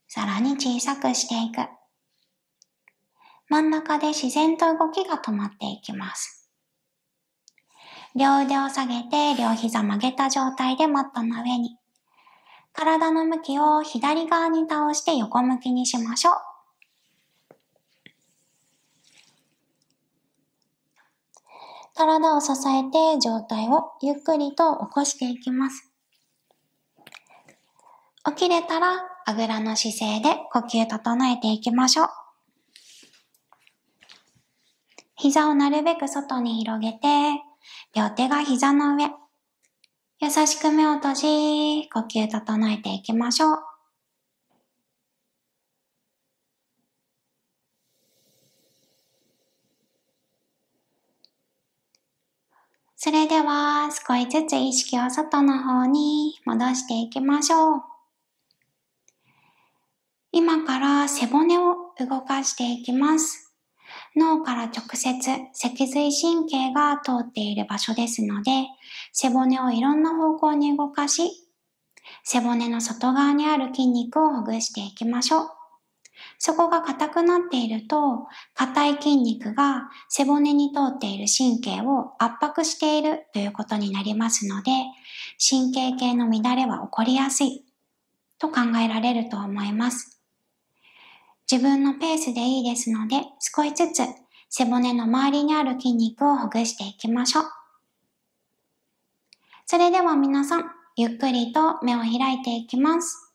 さらに小さくしていく。真ん中で自然と動きが止まっていきます。両腕を下げて、両膝曲げた状態でマットの上に。体の向きを左側に倒して横向きにしましょう。体を支えて上体をゆっくりと起こしていきます。起きれたら、あぐらの姿勢で呼吸整えていきましょう。膝をなるべく外に広げて、両手が膝の上、優しく目を閉じ、呼吸整えていきましょう。それでは少しずつ意識を外の方に戻していきましょう。今から背骨を動かしていきます。脳から直接脊髄神経が通っている場所ですので、背骨をいろんな方向に動かし、背骨の外側にある筋肉をほぐしていきましょう。そこが硬くなっていると、硬い筋肉が背骨に通っている神経を圧迫しているということになりますので、神経系の乱れは起こりやすいと考えられると思います。自分のペースでいいですので、少しずつ背骨の周りにある筋肉をほぐしていきましょう。それでは皆さん、ゆっくりと目を開いていきます。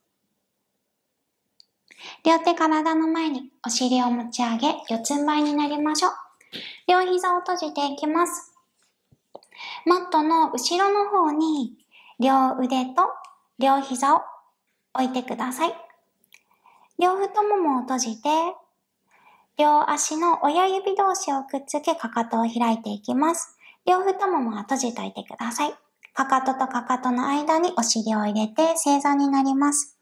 両手体の前にお尻を持ち上げ、四つん這いになりましょう。両膝を閉じていきます。マットの後ろの方に両腕と両膝を置いてください。両太ももを閉じて、両足の親指同士をくっつけ、かかとを開いていきます。両太ももは閉じといてください。かかととかかとの間にお尻を入れて正座になります。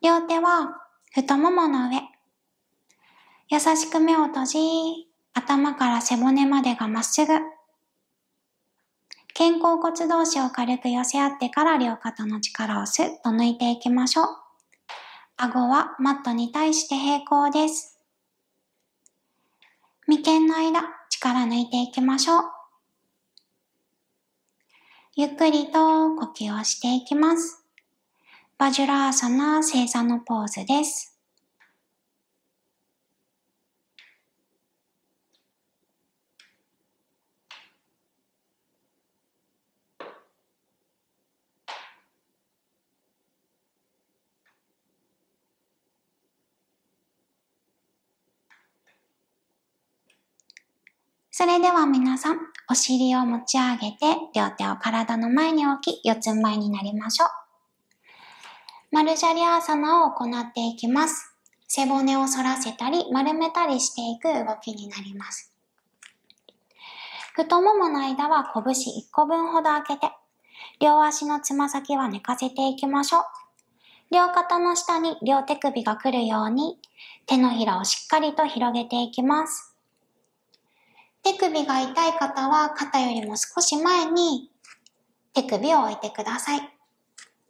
両手は太ももの上。優しく目を閉じ、頭から背骨までがまっすぐ。肩甲骨同士を軽く寄せ合ってから両肩の力をスッと抜いていきましょう。顎はマットに対して平行です。眉間の間、力抜いていきましょう。ゆっくりと呼吸をしていきます。バジュラーサナ正座のポーズです。それでは皆さん、お尻を持ち上げて、両手を体の前に置き、四つん這いになりましょう。マルジャリアーサナを行っていきます。背骨を反らせたり、丸めたりしていく動きになります。太ももの間は拳1個分ほど開けて、両足のつま先は寝かせていきましょう。両肩の下に両手首が来るように、手のひらをしっかりと広げていきます。手首が痛い方は肩よりも少し前に手首を置いてください。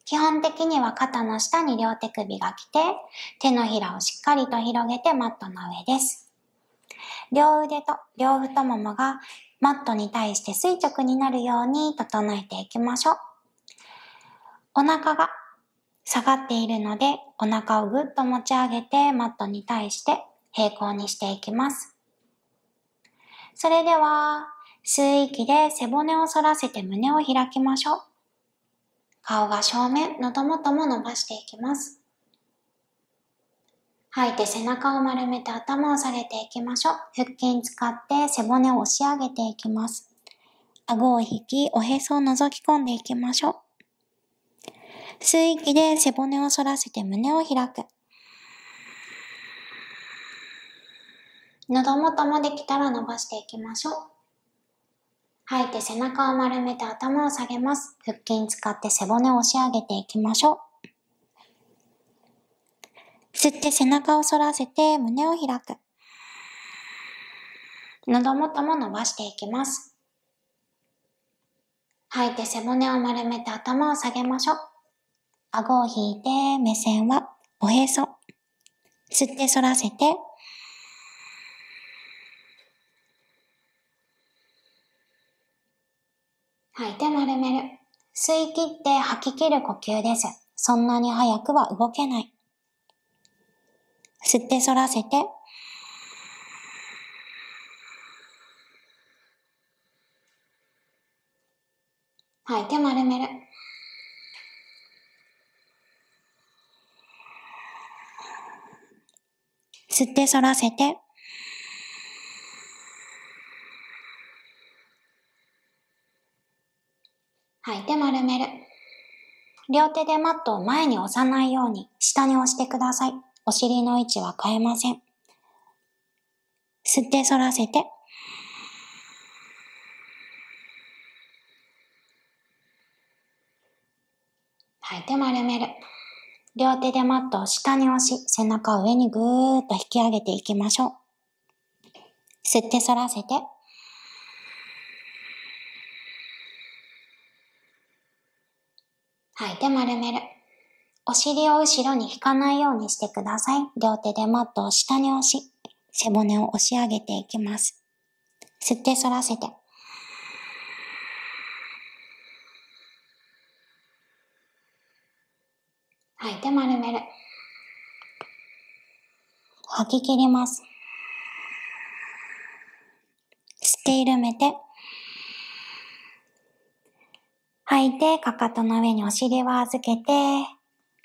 基本的には肩の下に両手首が来て、手のひらをしっかりと広げてマットの上です。両腕と両太ももがマットに対して垂直になるように整えていきましょう。お腹が下がっているので、お腹をぐっと持ち上げてマットに対して平行にしていきます。それでは、吸い息で背骨を反らせて胸を開きましょう。顔が正面、喉元も伸ばしていきます。吐いて背中を丸めて頭を下げていきましょう。腹筋使って背骨を押し上げていきます。顎を引き、おへそを覗き込んでいきましょう。吸い息で背骨を反らせて胸を開く。喉元もできたら伸ばしていきましょう。吐いて背中を丸めて頭を下げます。腹筋使って背骨を押し上げていきましょう。吸って背中を反らせて胸を開く。喉元も伸ばしていきます。吐いて背骨を丸めて頭を下げましょう。顎を引いて目線はおへそ。吸って反らせて吐いて丸める。吸い切って吐き切る呼吸です。そんなに早くは動けない。吸って反らせて。吐いて丸める。吸って反らせて。両手でマットを前に押さないように下に押してください。お尻の位置は変えません。吸って反らせて。吐いて丸める。両手でマットを下に押し、背中を上にぐーっと引き上げていきましょう。吸って反らせて。いて丸める。お尻を後ろに引かないようにしてください。両手でマットを下に押し、背骨を押し上げていきます。吸って反らせて。吐いて丸める。吐き切ります。吸って緩めて吐いて、かかとの上にお尻を預けて、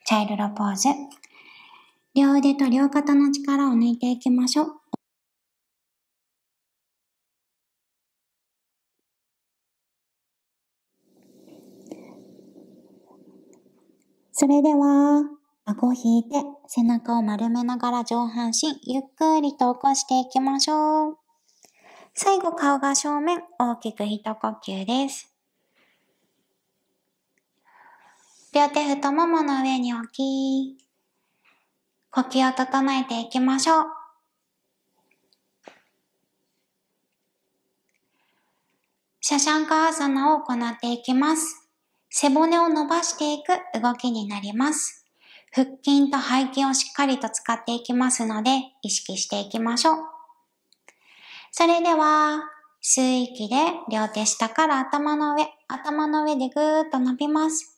チャイルドポーズ。両腕と両肩の力を抜いていきましょう。それでは、顎を引いて背中を丸めながら上半身ゆっくりと起こしていきましょう。最後顔が正面、大きく一呼吸です。両手太ももの上に置き、呼吸を整えていきましょう。シャシャンカーサナを行っていきます。背骨を伸ばしていく動きになります。腹筋と背筋をしっかりと使っていきますので、意識していきましょう。それでは、吸う息で両手下から頭の上、頭の上でぐーっと伸びます。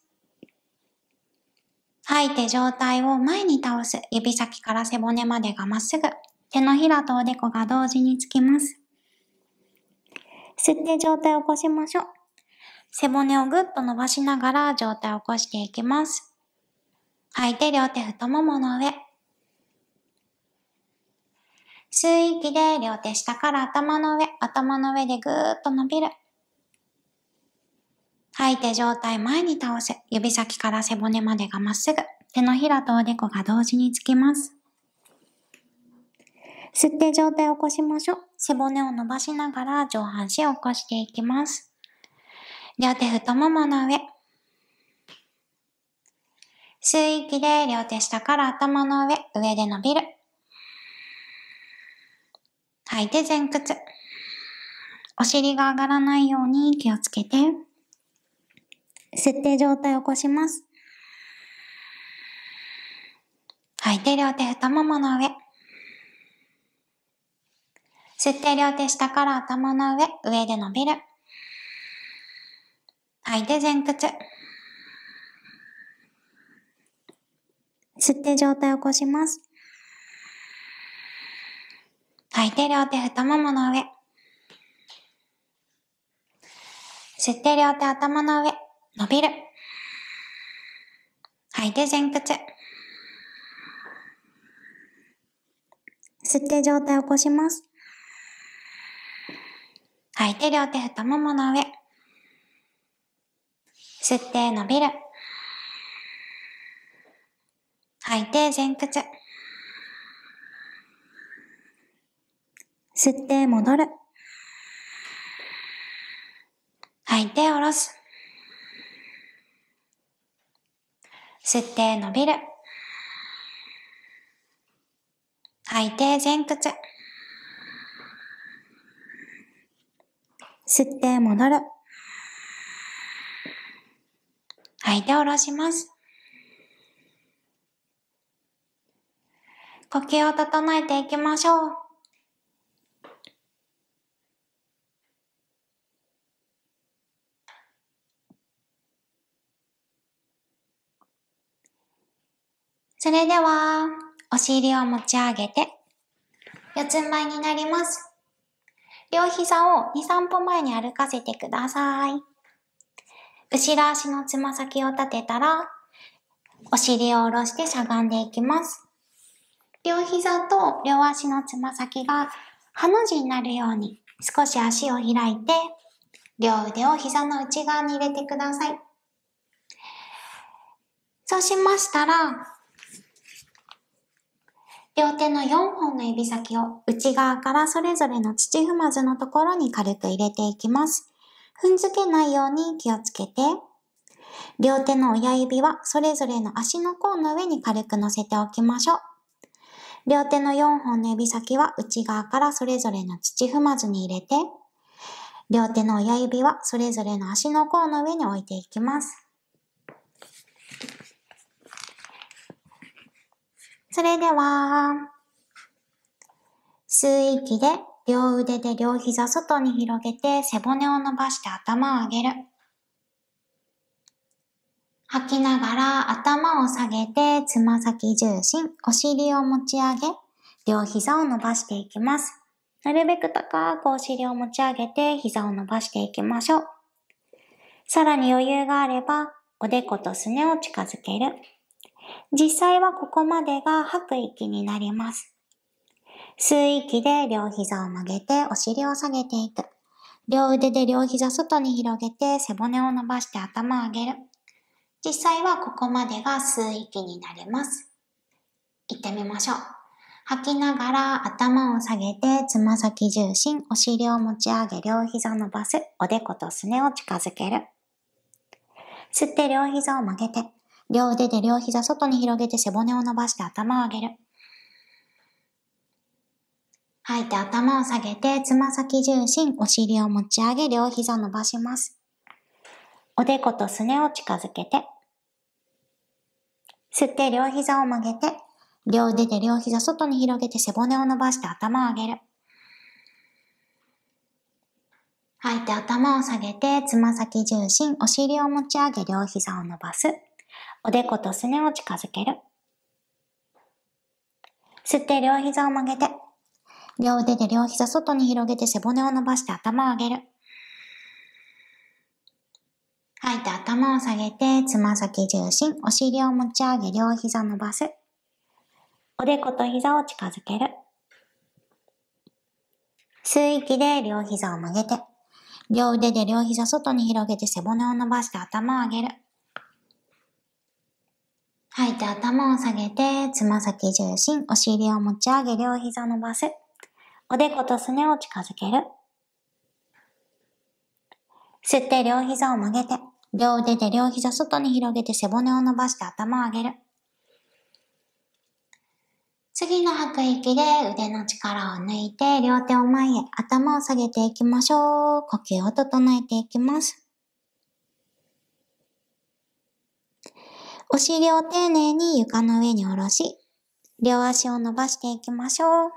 吐いて上体を前に倒す。指先から背骨までがまっすぐ。手のひらとおでこが同時につきます。吸って上体を起こしましょう。背骨をぐっと伸ばしながら上体を起こしていきます。吐いて両手太ももの上。吸う息で両手下から頭の上、頭の上でぐーっと伸びる。吐いて上体前に倒せ、指先から背骨までがまっすぐ、手のひらとおでこが同時につきます。吸って上体を起こしましょう。背骨を伸ばしながら上半身を起こしていきます。両手太ももの上。吸う息で両手下から頭の上、上で伸びる。吐いて前屈。お尻が上がらないように気をつけて。設定状態を起こします。はい。で、両手太ももの上。吸って両手下から頭の上、上で伸びる。吐いて前屈。吸って状態を起こします。吐いて両手太ももの上。吸って両手頭の上、伸びる。吐いて前屈。吸って上体起こします。吐いて両手太ももの上。吸って伸びる。吐いて前屈。吸って戻る。吐いて下ろす。吸って伸びる。吐いて前屈。吸って戻る。吐いて下ろします。呼吸を整えていきましょう。それでは、お尻を持ち上げて、四つん這いになります。両膝を2、3歩前に歩かせてください。後ろ足のつま先を立てたら、お尻を下ろしてしゃがんでいきます。両膝と両足のつま先がハの字になるように少し足を開いて、両腕を膝の内側に入れてください。そうしましたら、両手の4本の指先を内側からそれぞれの土踏まずのところに軽く入れていきます。踏んづけないように気をつけて。両手の親指はそれぞれの足の甲の上に軽く乗せておきましょう。両手の4本の指先は内側からそれぞれの土踏まずに入れて、両手の親指はそれぞれの足の甲の上に置いていきます。それでは、吸う息で両腕で両膝外に広げて背骨を伸ばして頭を上げる。吐きながら頭を下げてつま先重心、お尻を持ち上げ、両膝を伸ばしていきます。なるべく高くお尻を持ち上げて膝を伸ばしていきましょう。さらに余裕があれば、おでことすねを近づける。実際はここまでが吐く息になります。吸う息で両膝を曲げてお尻を下げていく。両腕で両膝外に広げて背骨を伸ばして頭を上げる。実際はここまでが吸う息になります。行ってみましょう。吐きながら頭を下げて、つま先重心、お尻を持ち上げ、両膝伸ばす、おでことすねを近づける。吸って両膝を曲げて、両腕で両膝外に広げて背骨を伸ばして頭を上げる。吐いて頭を下げて、つま先重心、お尻を持ち上げ、両膝伸ばします。おでことすねを近づけて、吸って両膝を曲げて、両腕で両膝外に広げて背骨を伸ばして頭を上げる。吐いて頭を下げて、つま先重心、お尻を持ち上げ、両膝を伸ばす。おでことすねを近づける。吸って両膝を曲げて、両腕で両膝外に広げて背骨を伸ばして頭を上げる。吐いて頭を下げて、つま先重心、お尻を持ち上げ、両膝伸ばす。おでこと膝を近づける。吸い息で両膝を曲げて、両腕で両膝外に広げて背骨を伸ばして頭を上げる。吐いて頭を下げて、つま先重心、お尻を持ち上げ、両膝伸ばす。おでことすねを近づける。吸って両膝を曲げて、両腕で両膝外に広げて背骨を伸ばして頭を上げる。次の吐く息で腕の力を抜いて両手を前へ頭を下げていきましょう。呼吸を整えていきます。お尻を丁寧に床の上に下ろし、両足を伸ばしていきましょう。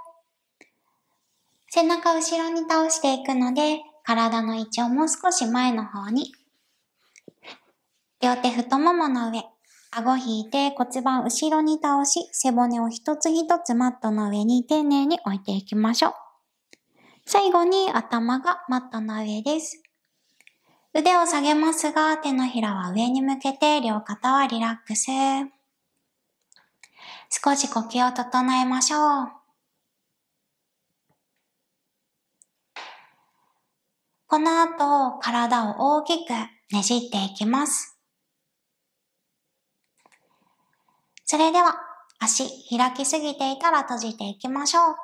背中後ろに倒していくので、体の位置をもう少し前の方に。両手太ももの上、顎引いて骨盤後ろに倒し、背骨を一つ一つマットの上に丁寧に置いていきましょう。最後に頭がマットの上です。腕を下げますが、手のひらは上に向けて、両肩はリラックス。少し呼吸を整えましょう。この後、体を大きくねじっていきます。それでは、足開きすぎていたら閉じていきましょう。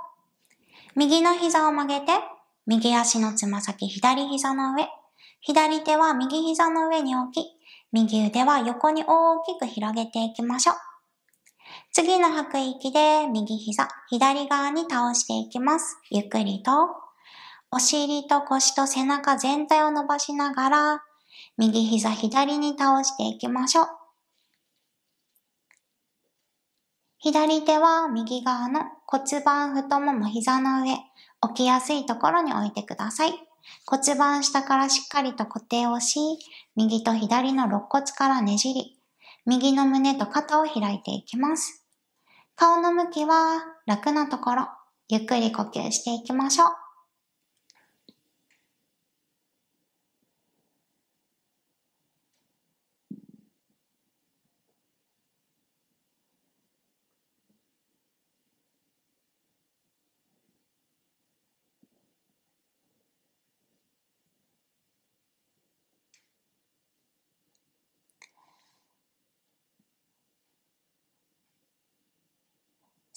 右の膝を曲げて、右足のつま先、左膝の上、左手は右膝の上に置き、右腕は横に大きく広げていきましょう。次の吐く息で右膝、左側に倒していきます。ゆっくりと、お尻と腰と背中全体を伸ばしながら、右膝左に倒していきましょう。左手は右側の骨盤、太もも、膝の上、置きやすいところに置いてください。骨盤下からしっかりと固定をし、右と左の肋骨からねじり、右の胸と肩を開いていきます。顔の向きは楽なところ、ゆっくり呼吸していきましょう。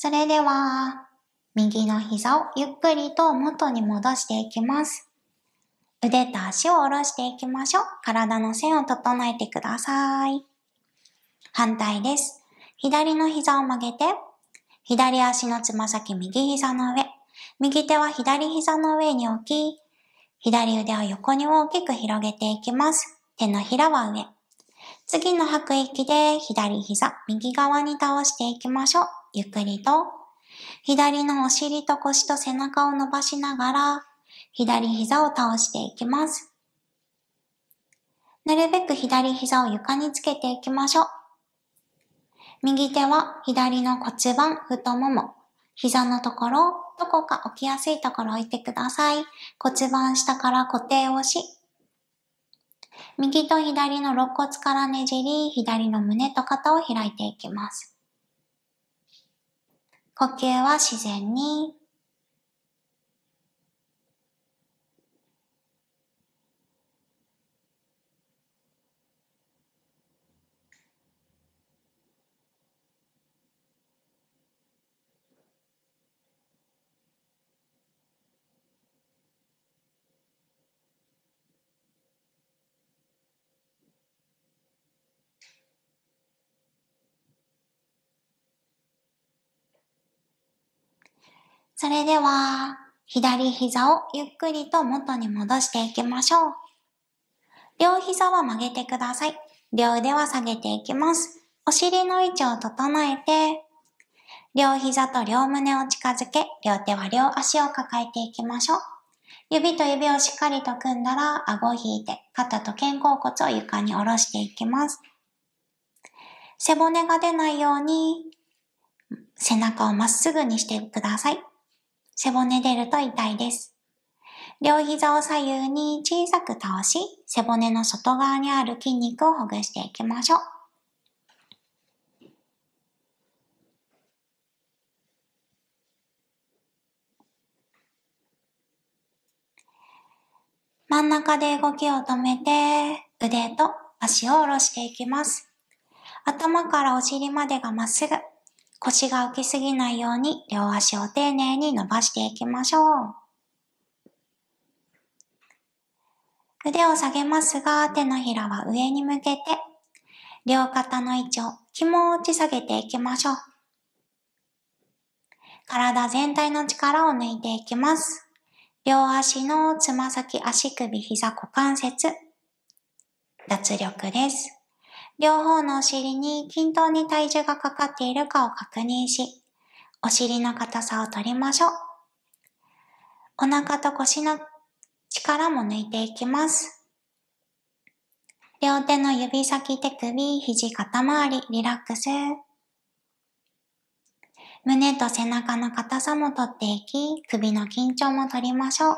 それでは、右の膝をゆっくりと元に戻していきます。腕と足を下ろしていきましょう。体の線を整えてください。反対です。左の膝を曲げて、左足のつま先右膝の上、右手は左膝の上に置き、左腕を横に大きく広げていきます。手のひらは上。次の吐く息で左膝、右側に倒していきましょう。ゆっくりと、左のお尻と腰と背中を伸ばしながら、左膝を倒していきます。なるべく左膝を床につけていきましょう。右手は左の骨盤、太もも、膝のところ、どこか置きやすいところ置いてください。骨盤下から固定をし、右と左の肋骨からねじり、左の胸と肩を開いていきます。呼吸は自然にそれでは、左膝をゆっくりと元に戻していきましょう。両膝は曲げてください。両腕は下げていきます。お尻の位置を整えて、両膝と両胸を近づけ、両手は両足を抱えていきましょう。指と指をしっかりと組んだら、顎を引いて、肩と肩甲骨を床に下ろしていきます。背骨が出ないように、背中をまっすぐにしてください。背骨出ると痛いです。両膝を左右に小さく倒し、背骨の外側にある筋肉をほぐしていきましょう。真ん中で動きを止めて、腕と足を下ろしていきます。頭からお尻までがまっすぐ。腰が浮きすぎないように両足を丁寧に伸ばしていきましょう。腕を下げますが、手のひらは上に向けて、両肩の位置を気持ち下げていきましょう。体全体の力を抜いていきます。両足のつま先、足首、膝、股関節、脱力です。両方のお尻に均等に体重がかかっているかを確認し、お尻の硬さを取りましょう。お腹と腰の力も抜いていきます。両手の指先、手首、肘、肩周り、リラックス。胸と背中の硬さも取っていき、首の緊張も取りましょう。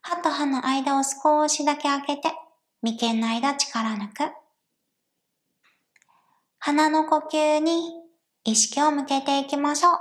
歯と歯の間を少しだけ開けて、眉間の間力抜く。鼻の呼吸に意識を向けていきましょう。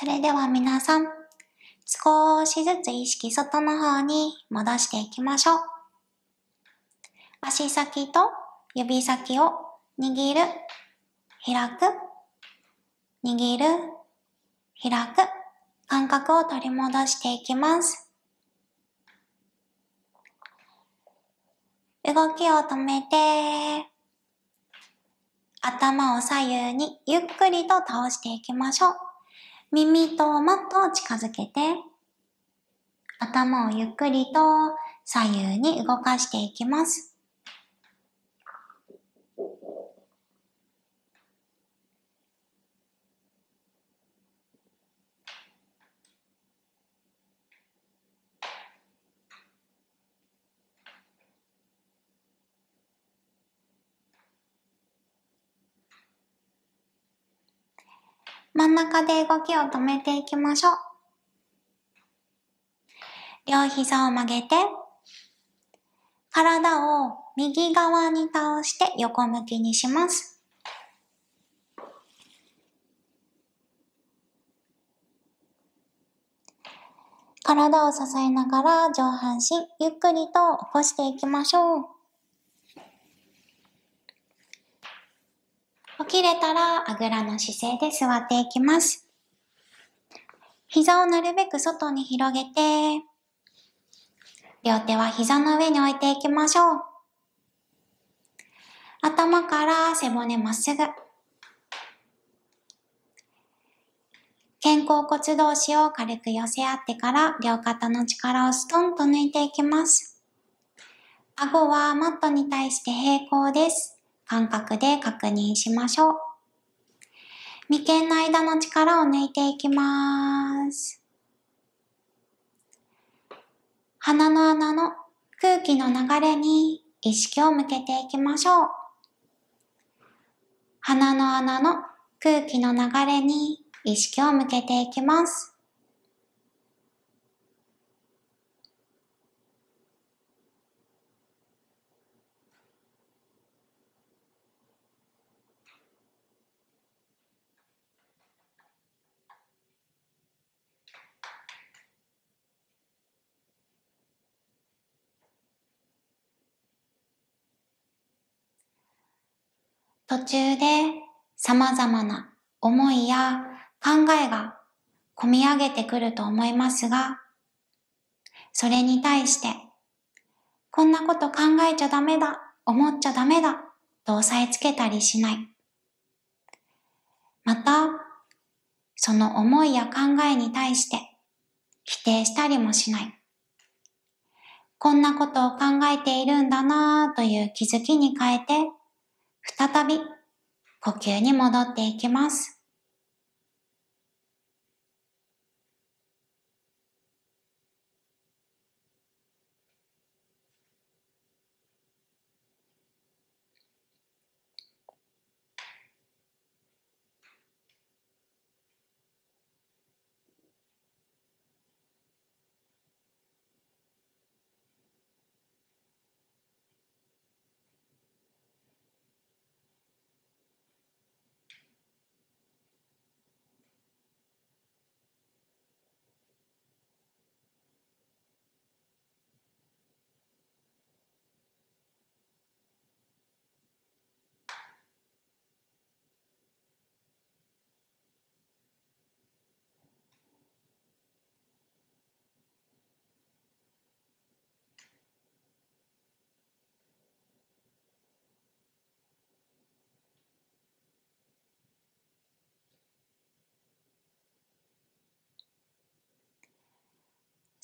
それでは皆さん、少しずつ意識外の方に戻していきましょう。足先と指先を握る、開く、握る、開く、感覚を取り戻していきます。動きを止めて、頭を左右にゆっくりと倒していきましょう。耳ともっと近づけて、頭をゆっくりと左右に動かしていきます。真ん中で動きを止めていきましょう。両膝を曲げて、体を右側に倒して横向きにします。体を支えながら上半身ゆっくりと起こしていきましょう。起きれたらあぐらの姿勢で座っていきます。膝をなるべく外に広げて、両手は膝の上に置いていきましょう。頭から背骨まっすぐ。肩甲骨同士を軽く寄せ合ってから両肩の力をストンと抜いていきます。顎はマットに対して平行です。感覚で確認しましょう。眉間の間の力を抜いていきます。鼻の穴の空気の流れに意識を向けていきましょう。鼻の穴の空気の流れに意識を向けていきます。途中で様々な思いや考えが込み上げてくると思いますが、それに対して、こんなこと考えちゃダメだ、思っちゃダメだ、と押さえつけたりしない。また、その思いや考えに対して否定したりもしない。こんなことを考えているんだなぁという気づきに変えて、再び呼吸に戻っていきます。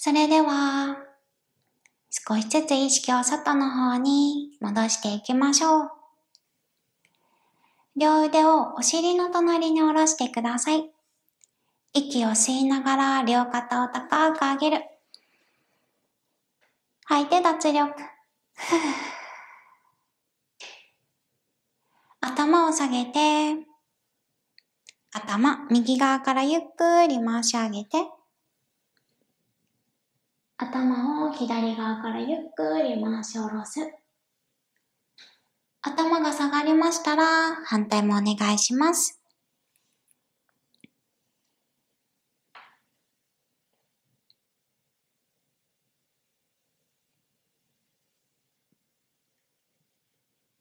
それでは、少しずつ意識を外の方に戻していきましょう。両腕をお尻の隣に下ろしてください。息を吸いながら両肩を高く上げる。吐いて脱力。頭を下げて、頭、右側からゆっくり回し上げて、頭を左側からゆっくり回し下ろす。頭が下がりましたら反対もお願いします。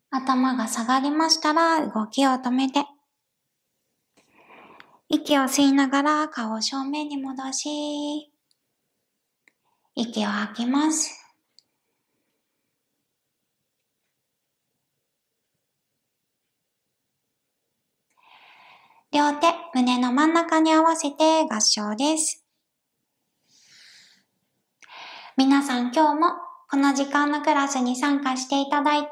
頭が下がりましたら動きを止めて息を吸いながら顔を正面に戻し息を吐きます。両手、胸の真ん中に合わせて合掌です。皆さん今日もこの時間のクラスに参加していただいて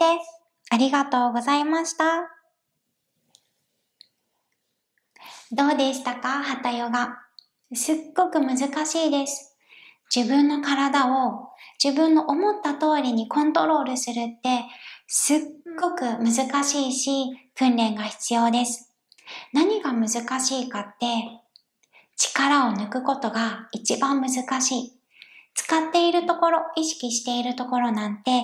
ありがとうございました。どうでしたかはたよが。すっごく難しいです。自分の体を自分の思った通りにコントロールするってすっごく難しいし訓練が必要です。何が難しいかって力を抜くことが一番難しい。使っているところ、意識しているところなんて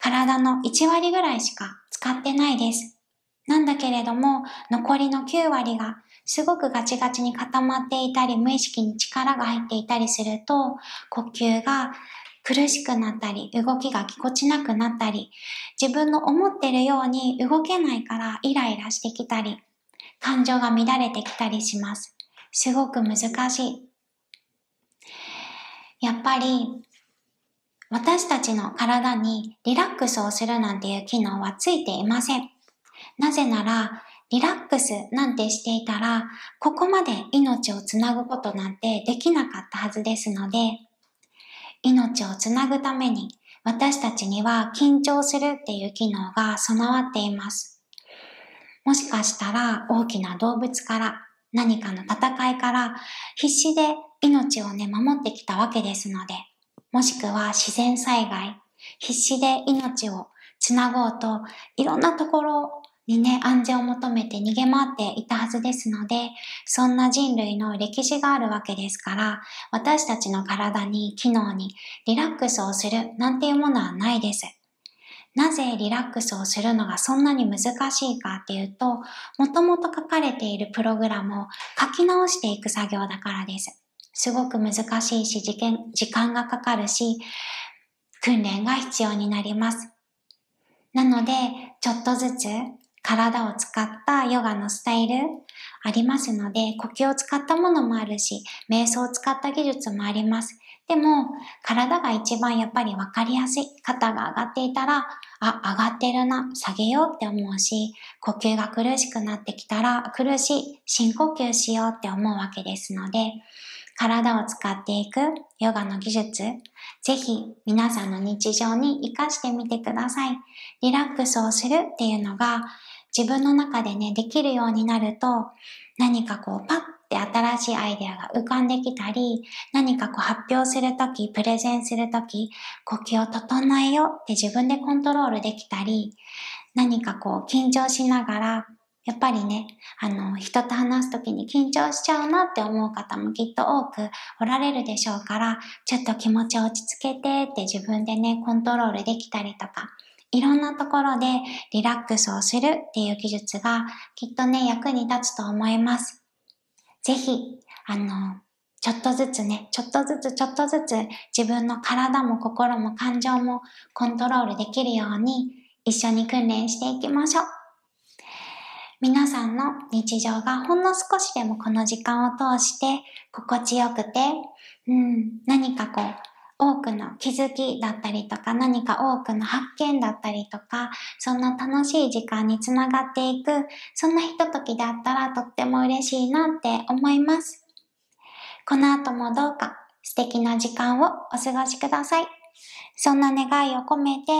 体の1割ぐらいしか使ってないです。なんだけれども残りの9割がすごくガチガチに固まっていたり、無意識に力が入っていたりすると、呼吸が苦しくなったり、動きがぎこちなくなったり、自分の思ってるように動けないからイライラしてきたり、感情が乱れてきたりします。すごく難しい。やっぱり、私たちの体にリラックスをするなんていう機能はついていません。なぜなら、リラックスなんてしていたら、ここまで命をつなぐことなんてできなかったはずですので、命をつなぐために私たちには緊張するっていう機能が備わっています。もしかしたら大きな動物から何かの戦いから必死で命をね、守ってきたわけですので、もしくは自然災害、必死で命をつなごうといろんなところにね、安全を求めて逃げ回っていたはずですので、そんな人類の歴史があるわけですから、私たちの体に、機能にリラックスをするなんていうものはないです。なぜリラックスをするのがそんなに難しいかっていうと、もともと書かれているプログラムを書き直していく作業だからです。すごく難しいし、時間時間がかかるし、訓練が必要になります。なので、ちょっとずつ体を使ったヨガのスタイルありますので、呼吸を使ったものもあるし、瞑想を使った技術もあります。でも、体が一番やっぱりわかりやすい。肩が上がっていたら、あ、上がってるな、下げようって思うし、呼吸が苦しくなってきたら、苦しい、深呼吸しようって思うわけですので、体を使っていくヨガの技術、ぜひ皆さんの日常に活かしてみてください。リラックスをするっていうのが自分の中でね、できるようになると、何かこう、パッって新しいアイデアが浮かんできたり、何かこう発表するとき、プレゼンするとき、呼吸を整えようって自分でコントロールできたり、何かこう緊張しながら、やっぱりね、あの、人と話すときに緊張しちゃうなって思う方もきっと多くおられるでしょうから、ちょっと気持ちを落ち着けてって自分でね、コントロールできたりとか、いろんなところでリラックスをするっていう技術がきっとね、役に立つと思います。ぜひ、あの、ちょっとずつね、ちょっとずつちょっとずつ自分の体も心も感情もコントロールできるように一緒に訓練していきましょう。皆さんの日常がほんの少しでもこの時間を通して心地よくて、うん、何かこう多くの気づきだったりとか何か多くの発見だったりとかそんな楽しい時間につながっていくそんなひとときだったらとっても嬉しいなって思いますこの後もどうか素敵な時間をお過ごしくださいそんな願いを込めて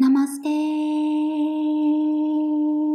ナマステー